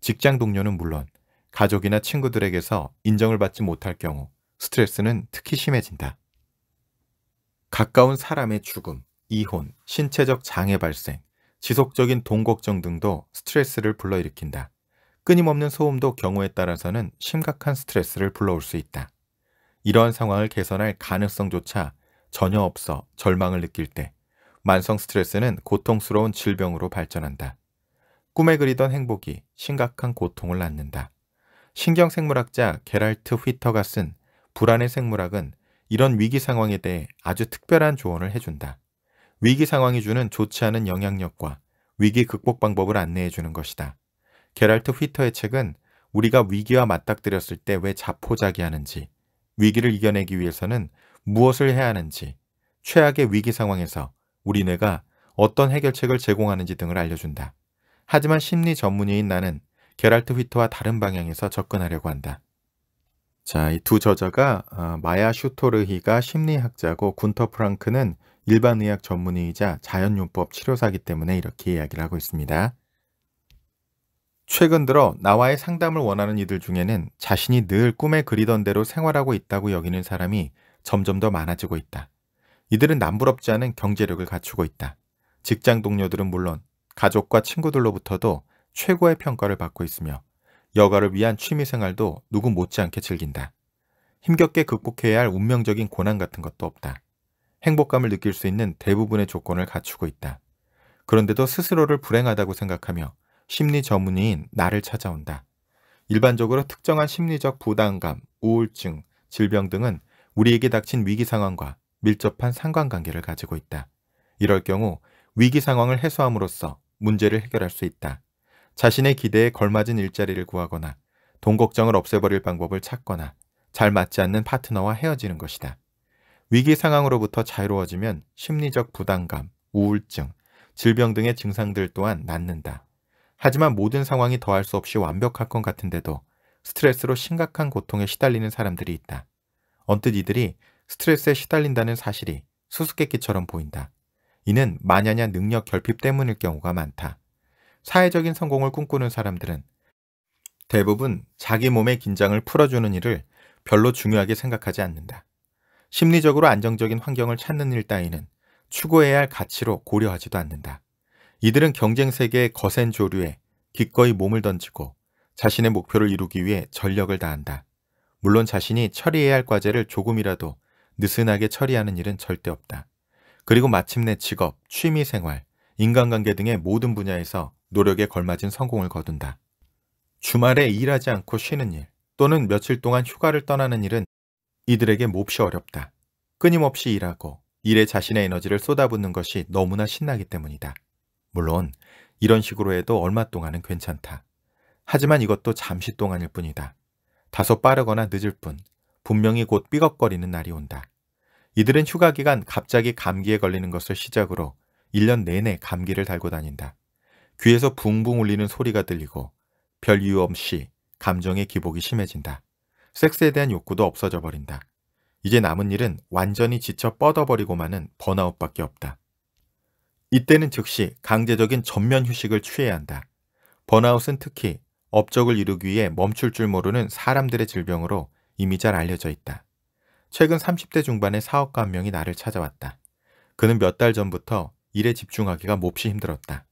직장 동료는 물론 가족이나 친구들에게서 인정을 받지 못할 경우 스트레스는 특히 심해진다. 가까운 사람의 죽음 이혼, 신체적 장애 발생, 지속적인 돈 걱정 등도 스트레스를 불러일으킨다. 끊임없는 소음도 경우에 따라서는 심각한 스트레스를 불러올 수 있다. 이러한 상황을 개선할 가능성조차 전혀 없어 절망을 느낄 때 만성 스트레스는 고통스러운 질병으로 발전한다. 꿈에 그리던 행복이 심각한 고통을 낳는다. 신경생물학자 게랄트 휘터가 쓴 불안의 생물학은 이런 위기 상황에 대해 아주 특별한 조언을 해준다. 위기 상황이 주는 좋지 않은 영향력과 위기 극복 방법을 안내해 주는 것이다. 게랄트 휘터의 책은 우리가 위기와 맞닥뜨렸을 때 왜 자포자기하는지, 위기를 이겨내기 위해서는 무엇을 해야 하는지, 최악의 위기 상황에서 우리 뇌가 어떤 해결책을 제공하는지 등을 알려준다. 하지만 심리 전문의인 나는 게랄트 휘터와 다른 방향에서 접근하려고 한다. 자, 이 두 저자가 아, 마야 슈토르히가 심리학자고 군터 프랑크는 일반 의학 전문의이자 자연요법 치료사기 때문에 이렇게 이야기를 하고 있습니다. 최근 들어 나와의 상담을 원하는 이들 중에는 자신이 늘 꿈에 그리던 대로 생활하고 있다고 여기는 사람이 점점 더 많아지고 있다. 이들은 남부럽지 않은 경제력을 갖추고 있다. 직장 동료들은 물론 가족과 친구들로부터도 최고의 평가를 받고 있으며 여가를 위한 취미생활도 누구 못지않게 즐긴다. 힘겹게 극복해야 할 운명적인 고난 같은 것도 없다. 행복감을 느낄 수 있는 대부분의 조건을 갖추고 있다. 그런데도 스스로를 불행하다고 생각하며 심리 전문의인 나를 찾아온다. 일반적으로 특정한 심리적 부담감, 우울증, 질병 등은 우리에게 닥친 위기 상황과 밀접한 상관관계를 가지고 있다. 이럴 경우 위기 상황을 해소함으로써 문제를 해결할 수 있다. 자신의 기대에 걸맞은 일자리를 구하거나 돈 걱정을 없애버릴 방법을 찾거나 잘 맞지 않는 파트너와 헤어지는 것이다. 위기 상황으로부터 자유로워지면 심리적 부담감, 우울증, 질병 등의 증상들 또한 낫는다. 하지만 모든 상황이 더할 수 없이 완벽할 것 같은데도 스트레스로 심각한 고통에 시달리는 사람들이 있다. 언뜻 이들이 스트레스에 시달린다는 사실이 수수께끼처럼 보인다. 이는 마냐냐 능력 결핍 때문일 경우가 많다. 사회적인 성공을 꿈꾸는 사람들은 대부분 자기 몸의 긴장을 풀어주는 일을 별로 중요하게 생각하지 않는다. 심리적으로 안정적인 환경을 찾는 일 따위는 추구해야 할 가치로 고려하지도 않는다. 이들은 경쟁 세계의 거센 조류에 기꺼이 몸을 던지고 자신의 목표를 이루기 위해 전력을 다한다. 물론 자신이 처리해야 할 과제를 조금이라도 느슨하게 처리하는 일은 절대 없다. 그리고 마침내 직업, 취미생활, 인간관계 등의 모든 분야에서 노력에 걸맞은 성공을 거둔다. 주말에 일하지 않고 쉬는 일 또는 며칠 동안 휴가를 떠나는 일은 이들에게 몹시 어렵다. 끊임없이 일하고 일에 자신의 에너지를 쏟아붓는 것이 너무나 신나기 때문이다. 물론 이런 식으로 해도 얼마 동안은 괜찮다. 하지만 이것도 잠시 동안일 뿐이다. 다소 빠르거나 늦을 뿐 분명히 곧 삐걱거리는 날이 온다. 이들은 휴가 기간 갑자기 감기에 걸리는 것을 시작으로 1년 내내 감기를 달고 다닌다. 귀에서 붕붕 울리는 소리가 들리고 별 이유 없이 감정의 기복이 심해진다. 섹스에 대한 욕구도 없어져 버린다. 이제 남은 일은 완전히 지쳐 뻗어버리고 마는 번아웃밖에 없다. 이때는 즉시 강제적인 전면 휴식을 취해야 한다. 번아웃은 특히 업적을 이루기 위해 멈출 줄 모르는 사람들의 질병으로 이미 잘 알려져 있다. 최근 30대 중반의 사업가 한 명이 나를 찾아왔다. 그는 몇 달 전부터 일에 집중하기가 몹시 힘들었다.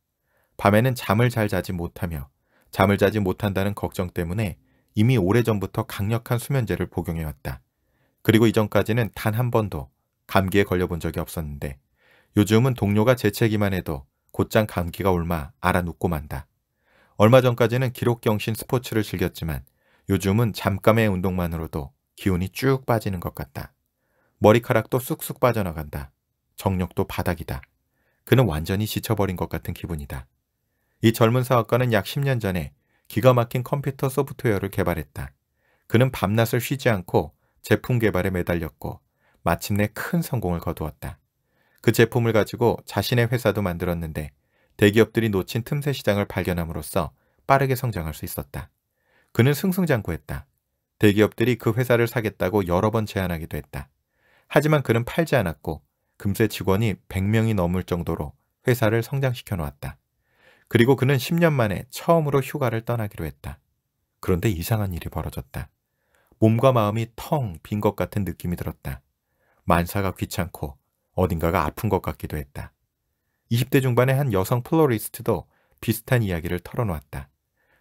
밤에는 잠을 잘 자지 못하며 잠을 자지 못한다는 걱정 때문에 이미 오래전부터 강력한 수면제를 복용해왔다. 그리고 이전까지는 단 한 번도 감기에 걸려본 적이 없었는데 요즘은 동료가 재채기만 해도 곧장 감기가 올마 알아눕고 만다. 얼마 전까지는 기록경신 스포츠를 즐겼지만 요즘은 잠깐의 운동만으로도 기운이 쭉 빠지는 것 같다. 머리카락도 쑥쑥 빠져나간다. 정력도 바닥이다. 그는 완전히 지쳐버린 것 같은 기분이다. 이 젊은 사업가는 약 10년 전에 기가 막힌 컴퓨터 소프트웨어를 개발했다. 그는 밤낮을 쉬지 않고 제품 개발에 매달렸고 마침내 큰 성공을 거두었다. 그 제품을 가지고 자신의 회사도 만들었는데 대기업들이 놓친 틈새 시장을 발견함으로써 빠르게 성장할 수 있었다. 그는 승승장구했다. 대기업들이 그 회사를 사겠다고 여러 번 제안하기도 했다. 하지만 그는 팔지 않았고 금세 직원이 100명이 넘을 정도로 회사를 성장시켜 놓았다. 그리고 그는 10년 만에 처음으로 휴가를 떠나기로 했다. 그런데 이상한 일이 벌어졌다. 몸과 마음이 텅 빈 것 같은 느낌이 들었다. 만사가 귀찮고 어딘가가 아픈 것 같기도 했다. 20대 중반의 한 여성 플로리스트도 비슷한 이야기를 털어놓았다.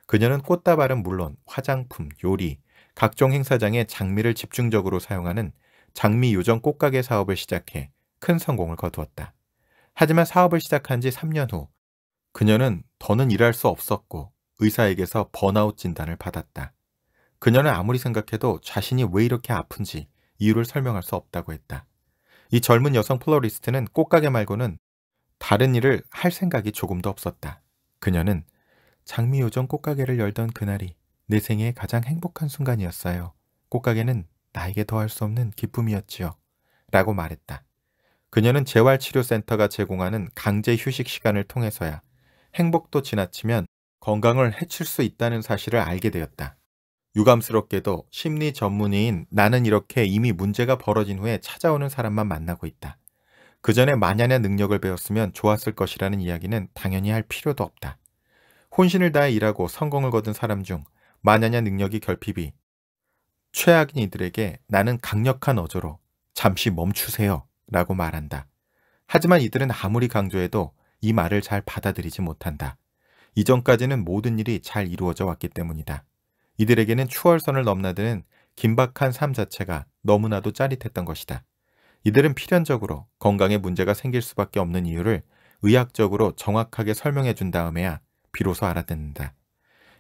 그녀는 꽃다발은 물론 화장품, 요리, 각종 행사장에 장미를 집중적으로 사용하는 장미 요정 꽃가게 사업을 시작해 큰 성공을 거두었다. 하지만 사업을 시작한 지 3년 후 그녀는 더는 일할 수 없었고 의사에게서 번아웃 진단을 받았다. 그녀는 아무리 생각해도 자신이 왜 이렇게 아픈지 이유를 설명할 수 없다고 했다. 이 젊은 여성 플로리스트는 꽃가게 말고는 다른 일을 할 생각이 조금도 없었다. 그녀는 장미요정 꽃가게를 열던 그날이 내생애 가장 행복한 순간이었어요. 꽃가게는 나에게 더할 수 없는 기쁨이었지요. 라고 말했다. 그녀는 재활치료센터가 제공하는 강제 휴식 시간을 통해서야 행복도 지나치면 건강을 해칠 수 있다는 사실을 알게 되었다. 유감스럽게도 심리 전문의인 나는 이렇게 이미 문제가 벌어진 후에 찾아오는 사람만 만나고 있다. 그 전에 마냥의 능력을 배웠으면 좋았을 것이라는 이야기는 당연히 할 필요도 없다. 혼신을 다해 일하고 성공을 거둔 사람 중 마냥의 능력이 결핍이 최악인 이들에게 나는 강력한 어조로 잠시 멈추세요 라고 말한다. 하지만 이들은 아무리 강조해도 이 말을 잘 받아들이지 못한다. 이전까지는 모든 일이 잘 이루어져 왔기 때문이다. 이들에게는 추월선을 넘나드는 긴박한 삶 자체가 너무나도 짜릿했던 것이다. 이들은 필연적으로 건강에 문제가 생길 수밖에 없는 이유를 의학적으로 정확하게 설명해 준 다음에야 비로소 알아듣는다.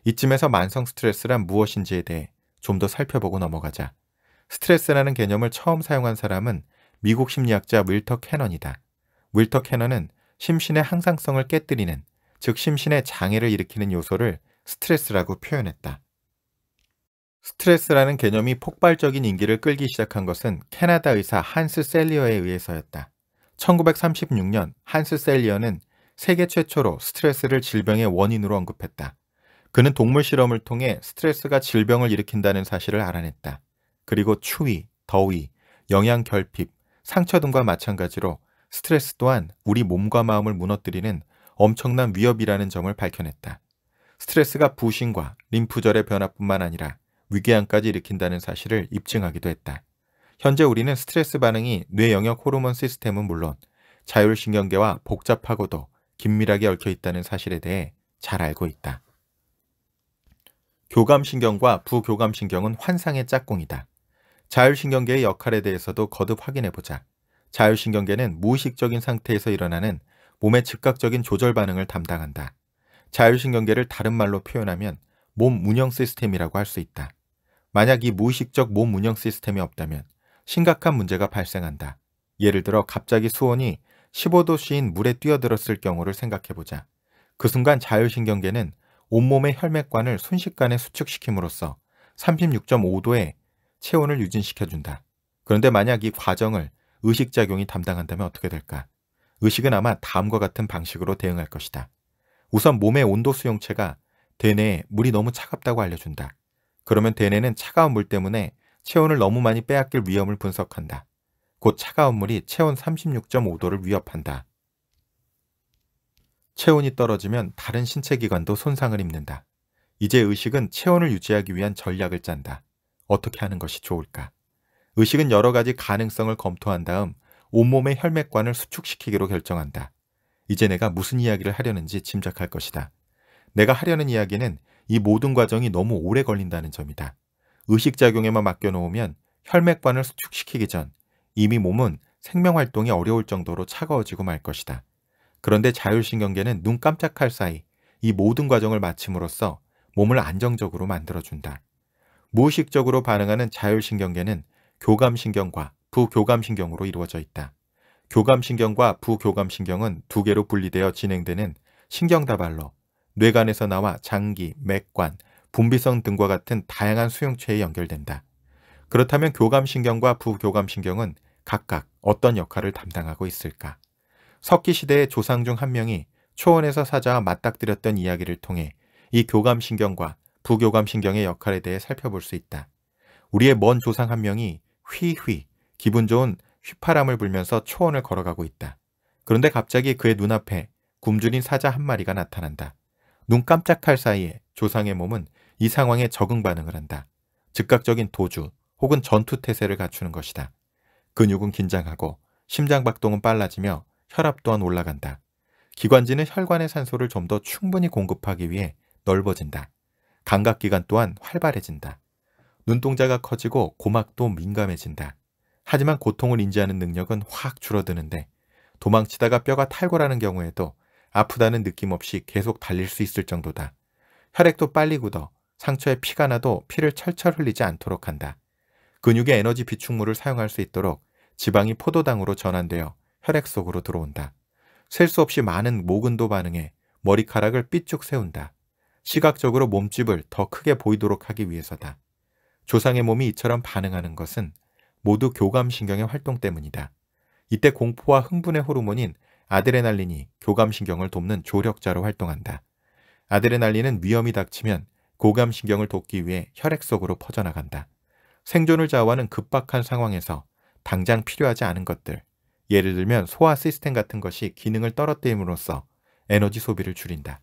이쯤에서 만성 스트레스란 무엇인지에 대해 좀 더 살펴보고 넘어가자. 스트레스라는 개념을 처음 사용한 사람은 미국 심리학자 윌터 캐넌이다. 윌터 캐넌은 심신의 항상성을 깨뜨리는 즉 심신의 장애를 일으키는 요소를 스트레스라고 표현했다. 스트레스라는 개념이 폭발적인 인기를 끌기 시작한 것은 캐나다 의사 한스 셀리어에 의해서였다. 1936년 한스 셀리어는 세계 최초로 스트레스를 질병의 원인으로 언급했다. 그는 동물 실험을 통해 스트레스가 질병을 일으킨다는 사실을 알아냈다. 그리고 추위, 더위, 영양 결핍, 상처 등과 마찬가지로 스트레스 또한 우리 몸과 마음을 무너뜨리는 엄청난 위협이라는 점을 밝혀냈다. 스트레스가 부신과 림프절의 변화뿐만 아니라 위궤양까지 일으킨다는 사실을 입증하기도 했다. 현재 우리는 스트레스 반응이 뇌 영역 호르몬 시스템은 물론 자율신경계와 복잡하고도 긴밀하게 얽혀 있다는 사실에 대해 잘 알고 있다. 교감신경과 부교감신경은 환상의 짝꿍이다. 자율신경계의 역할에 대해서도 거듭 확인해보자. 자율신경계는 무의식적인 상태에서 일어나는 몸의 즉각적인 조절 반응을 담당한다. 자율신경계를 다른 말로 표현하면 몸 운영 시스템이라고 할 수 있다. 만약 이 무의식적 몸 운영 시스템이 없다면 심각한 문제가 발생한다. 예를 들어 갑자기 수온이 15도씨인 물에 뛰어들었을 경우를 생각해보자. 그 순간 자율신경계는 온몸의 혈맥관을 순식간에 수축시킴으로써 36.5도의 체온을 유진시켜준다. 그런데 만약 이 과정을 의식작용이 담당한다면 어떻게 될까? 의식은 아마 다음과 같은 방식으로 대응할 것이다. 우선 몸의 온도 수용체가 대뇌에 물이 너무 차갑다고 알려준다. 그러면 대뇌는 차가운 물 때문에 체온을 너무 많이 빼앗길 위험을 분석한다. 곧 차가운 물이 체온 36.5도를 위협한다. 체온이 떨어지면 다른 신체 기관도 손상을 입는다. 이제 의식은 체온을 유지하기 위한 전략을 짠다. 어떻게 하는 것이 좋을까? 의식은 여러 가지 가능성을 검토한 다음 온몸의 혈맥관을 수축시키기로 결정한다. 이제 내가 무슨 이야기를 하려는지 짐작할 것이다. 내가 하려는 이야기는 이 모든 과정이 너무 오래 걸린다는 점이다. 의식작용에만 맡겨놓으면 혈맥관을 수축시키기 전 이미 몸은 생명활동이 어려울 정도로 차가워지고 말 것이다. 그런데 자율신경계는 눈 깜짝할 사이 이 모든 과정을 마침으로써 몸을 안정적으로 만들어준다. 무의식적으로 반응하는 자율신경계는 교감신경과 부교감신경으로 이루어져 있다. 교감신경과 부교감신경은 두 개로 분리되어 진행되는 신경다발로 뇌관에서 나와 장기, 맥관, 분비성 등과 같은 다양한 수용체에 연결된다. 그렇다면 교감신경과 부교감신경은 각각 어떤 역할을 담당하고 있을까? 석기시대의 조상 중 한 명이 초원에서 사자와 맞닥뜨렸던 이야기를 통해 이 교감신경과 부교감신경의 역할에 대해 살펴볼 수 있다. 우리의 먼 조상 한 명이 휘휘, 기분 좋은 휘파람을 불면서 초원을 걸어가고 있다. 그런데 갑자기 그의 눈앞에 굶주린 사자 한 마리가 나타난다. 눈 깜짝할 사이에 조상의 몸은 이 상황에 적응 반응을 한다. 즉각적인 도주 혹은 전투 태세를 갖추는 것이다. 근육은 긴장하고 심장박동은 빨라지며 혈압 또한 올라간다. 기관지는 혈관의 산소를 좀 더 충분히 공급하기 위해 넓어진다. 감각기관 또한 활발해진다. 눈동자가 커지고 고막도 민감해진다. 하지만 고통을 인지하는 능력은 확 줄어드는데 도망치다가 뼈가 탈골하는 경우에도 아프다는 느낌 없이 계속 달릴 수 있을 정도다. 혈액도 빨리 굳어 상처에 피가 나도 피를 철철 흘리지 않도록 한다. 근육의 에너지 비축물을 사용할 수 있도록 지방이 포도당으로 전환되어 혈액 속으로 들어온다. 셀 수 없이 많은 모근도 반응해 머리카락을 삐쭉 세운다. 시각적으로 몸집을 더 크게 보이도록 하기 위해서다. 조상의 몸이 이처럼 반응하는 것은 모두 교감신경의 활동 때문이다. 이때 공포와 흥분의 호르몬인 아드레날린이 교감신경을 돕는 조력자로 활동한다. 아드레날린은 위험이 닥치면 고감신경을 돕기 위해 혈액 속으로 퍼져나간다. 생존을 좌우하는 급박한 상황에서 당장 필요하지 않은 것들, 예를 들면 소화 시스템 같은 것이 기능을 떨어뜨림으로써 에너지 소비를 줄인다.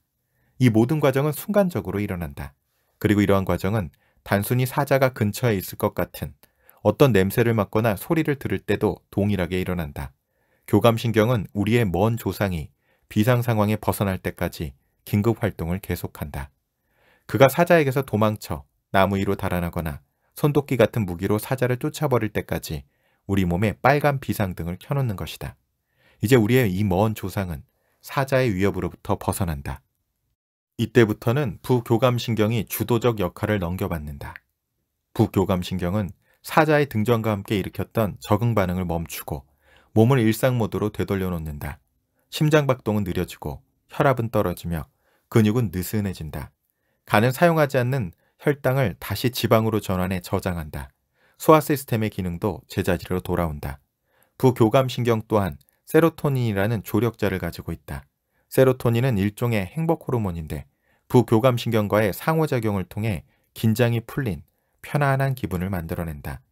이 모든 과정은 순간적으로 일어난다. 그리고 이러한 과정은 단순히 사자가 근처에 있을 것 같은 어떤 냄새를 맡거나 소리를 들을 때도 동일하게 일어난다. 교감신경은 우리의 먼 조상이 비상 상황에 벗어날 때까지 긴급 활동을 계속한다. 그가 사자에게서 도망쳐 나무 위로 달아나거나 손도끼 같은 무기로 사자를 쫓아버릴 때까지 우리 몸에 빨간 비상등을 켜놓는 것이다. 이제 우리의 이 먼 조상은 사자의 위협으로부터 벗어난다. 이때부터는 부교감신경이 주도적 역할을 넘겨받는다. 부교감신경은 사자의 등장과 함께 일으켰던 적응 반응을 멈추고 몸을 일상 모드로 되돌려 놓는다. 심장 박동은 느려지고 혈압은 떨어지며 근육은 느슨해진다. 간을 사용하지 않는 혈당을 다시 지방으로 전환해 저장한다. 소화 시스템의 기능도 제자리로 돌아온다. 부교감신경 또한 세로토닌이라는 조력자를 가지고 있다. 세로토닌은 일종의 행복 호르몬인데 부교감신경과의 상호작용을 통해 긴장이 풀린 편안한 기분을 만들어낸다.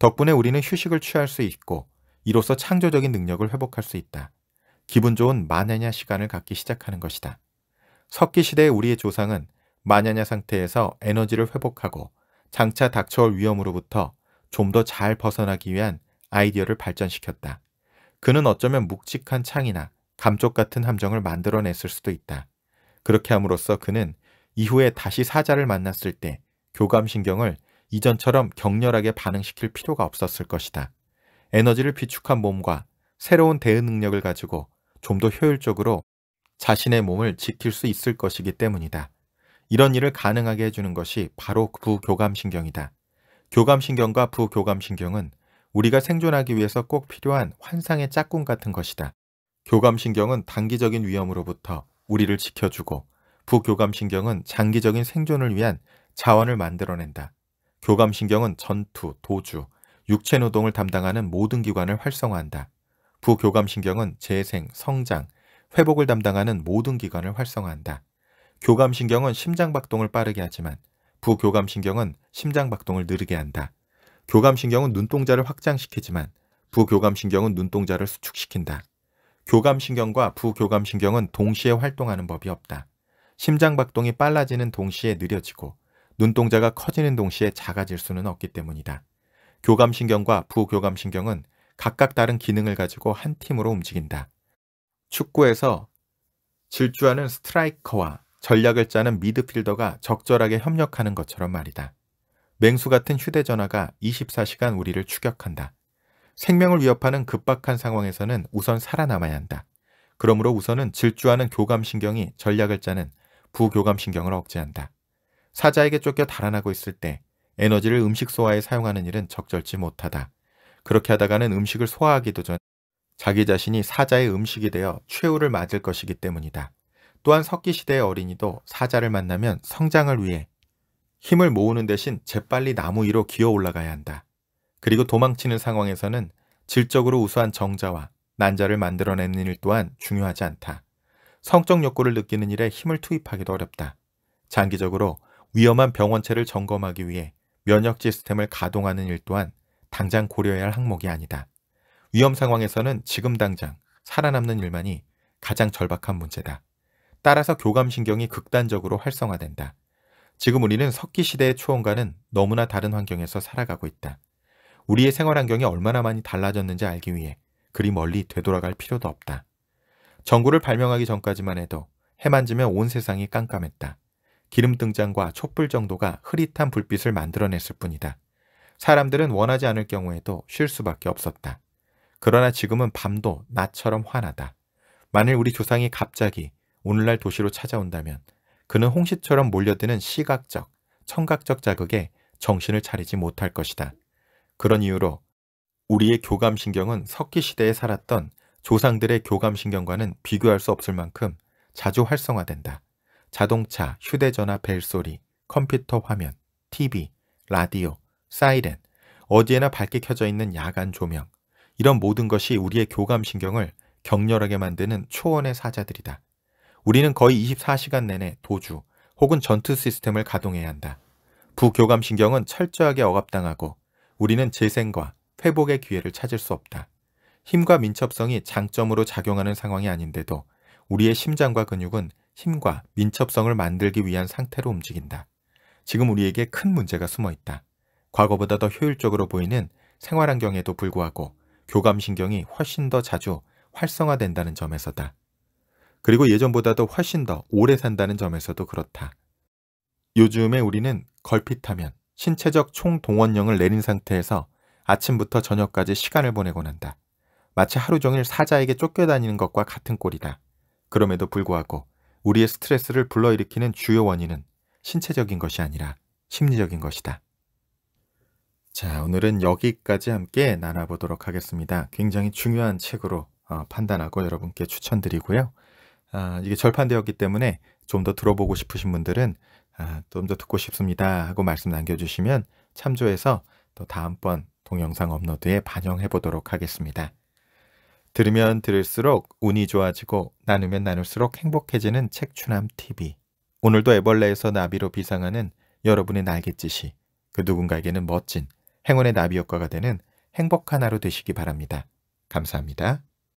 덕분에 우리는 휴식을 취할 수 있고 이로써 창조적인 능력을 회복할 수 있다. 기분 좋은 마냐냐 시간을 갖기 시작하는 것이다. 석기시대의 우리의 조상은 마냐냐 상태에서 에너지를 회복하고 장차 닥쳐올 위험으로부터 좀 더 잘 벗어나기 위한 아이디어를 발전시켰다. 그는 어쩌면 묵직한 창이나 감쪽 같은 함정을 만들어냈을 수도 있다. 그렇게 함으로써 그는 이후에 다시 사자를 만났을 때 교감신경을 이전처럼 격렬하게 반응시킬 필요가 없었을 것이다. 에너지를 비축한 몸과 새로운 대응 능력을 가지고 좀 더 효율적으로 자신의 몸을 지킬 수 있을 것이기 때문이다. 이런 일을 가능하게 해주는 것이 바로 부교감신경이다. 교감신경과 부교감신경은 우리가 생존하기 위해서 꼭 필요한 환상의 짝꿍 같은 것이다. 교감신경은 단기적인 위험으로부터 우리를 지켜주고 부교감신경은 장기적인 생존을 위한 자원을 만들어낸다. 교감신경은 전투, 도주, 육체노동을 담당하는 모든 기관을 활성화한다. 부교감신경은 재생, 성장, 회복을 담당하는 모든 기관을 활성화한다. 교감신경은 심장박동을 빠르게 하지만 부교감신경은 심장박동을 느리게 한다. 교감신경은 눈동자를 확장시키지만 부교감신경은 눈동자를 수축시킨다. 교감신경과 부교감신경은 동시에 활동하는 법이 없다. 심장박동이 빨라지는 동시에 느려지고 눈동자가 커지는 동시에 작아질 수는 없기 때문이다. 교감신경과 부교감신경은 각각 다른 기능을 가지고 한 팀으로 움직인다. 축구에서 질주하는 스트라이커와 전략을 짜는 미드필더가 적절하게 협력하는 것처럼 말이다. 맹수 같은 휴대전화가 24시간 우리를 추격한다. 생명을 위협하는 급박한 상황에서는 우선 살아남아야 한다. 그러므로 우선은 질주하는 교감신경이 전략을 짜는 부교감신경을 억제한다. 사자에게 쫓겨 달아나고 있을 때 에너지를 음식 소화에 사용하는 일은 적절치 못하다. 그렇게 하다가는 음식을 소화하기도 전 자기 자신이 사자의 음식이 되어 최후를 맞을 것이기 때문이다. 또한 석기시대의 어린이도 사자를 만나면 성장을 위해 힘을 모으는 대신 재빨리 나무 위로 기어 올라가야 한다. 그리고 도망치는 상황에서는 질적으로 우수한 정자와 난자를 만들어내는 일 또한 중요하지 않다. 성적 욕구를 느끼는 일에 힘을 투입하기도 어렵다. 장기적으로 위험한 병원체를 점검하기 위해 면역 시스템을 가동하는 일 또한 당장 고려해야 할 항목이 아니다. 위험 상황에서는 지금 당장 살아남는 일만이 가장 절박한 문제다. 따라서 교감신경이 극단적으로 활성화된다. 지금 우리는 석기시대의 초원과는 너무나 다른 환경에서 살아가고 있다. 우리의 생활 환경이 얼마나 많이 달라졌는지 알기 위해 그리 멀리 되돌아갈 필요도 없다. 전구를 발명하기 전까지만 해도 해만 지면 온 세상이 깜깜했다. 기름 등장과 촛불 정도가 흐릿한 불빛을 만들어냈을 뿐이다. 사람들은 원하지 않을 경우에도 쉴 수밖에 없었다. 그러나 지금은 밤도 낮처럼 환하다. 만일 우리 조상이 갑자기 오늘날 도시로 찾아온다면 그는 홍시처럼 몰려드는 시각적, 청각적 자극에 정신을 차리지 못할 것이다. 그런 이유로 우리의 교감신경은 석기시대에 살았던 조상들의 교감신경과는 비교할 수 없을 만큼 자주 활성화된다. 자동차, 휴대전화 벨소리, 컴퓨터 화면, TV, 라디오, 사이렌, 어디에나 밝게 켜져 있는 야간 조명, 이런 모든 것이 우리의 교감신경을 격렬하게 만드는 초원의 사자들이다. 우리는 거의 24시간 내내 도주 혹은 전투 시스템을 가동해야 한다. 부교감신경은 철저하게 억압당하고 우리는 재생과 회복의 기회를 찾을 수 없다. 힘과 민첩성이 장점으로 작용하는 상황이 아닌데도 우리의 심장과 근육은 힘과 민첩성을 만들기 위한 상태로 움직인다. 지금 우리에게 큰 문제가 숨어 있다. 과거보다 더 효율적으로 보이는 생활환경에도 불구하고 교감신경이 훨씬 더 자주 활성화된다는 점에서다. 그리고 예전보다도 훨씬 더 오래 산다는 점에서도 그렇다. 요즘에 우리는 걸핏하면 신체적 총동원령을 내린 상태에서 아침부터 저녁까지 시간을 보내곤 한다. 마치 하루 종일 사자에게 쫓겨다니는 것과 같은 꼴이다. 그럼에도 불구하고 우리의 스트레스를 불러일으키는 주요 원인은 신체적인 것이 아니라 심리적인 것이다. 자, 오늘은 여기까지 함께 나눠보도록 하겠습니다. 굉장히 중요한 책으로 어, 판단하고 여러분께 추천드리고요. 아, 이게 절판되었기 때문에 좀 더 들어보고 싶으신 분들은 아, 좀 더 듣고 싶습니다 하고 말씀 남겨주시면 참조해서 또 다음번 동영상 업로드에 반영해 보도록 하겠습니다. 들으면 들을수록 운이 좋아지고 나누면 나눌수록 행복해지는 책추남TV 오늘도 애벌레에서 나비로 비상하는 여러분의 날갯짓이 그 누군가에게는 멋진 행운의 나비 효과가 되는 행복한 하루 되시기 바랍니다. 감사합니다.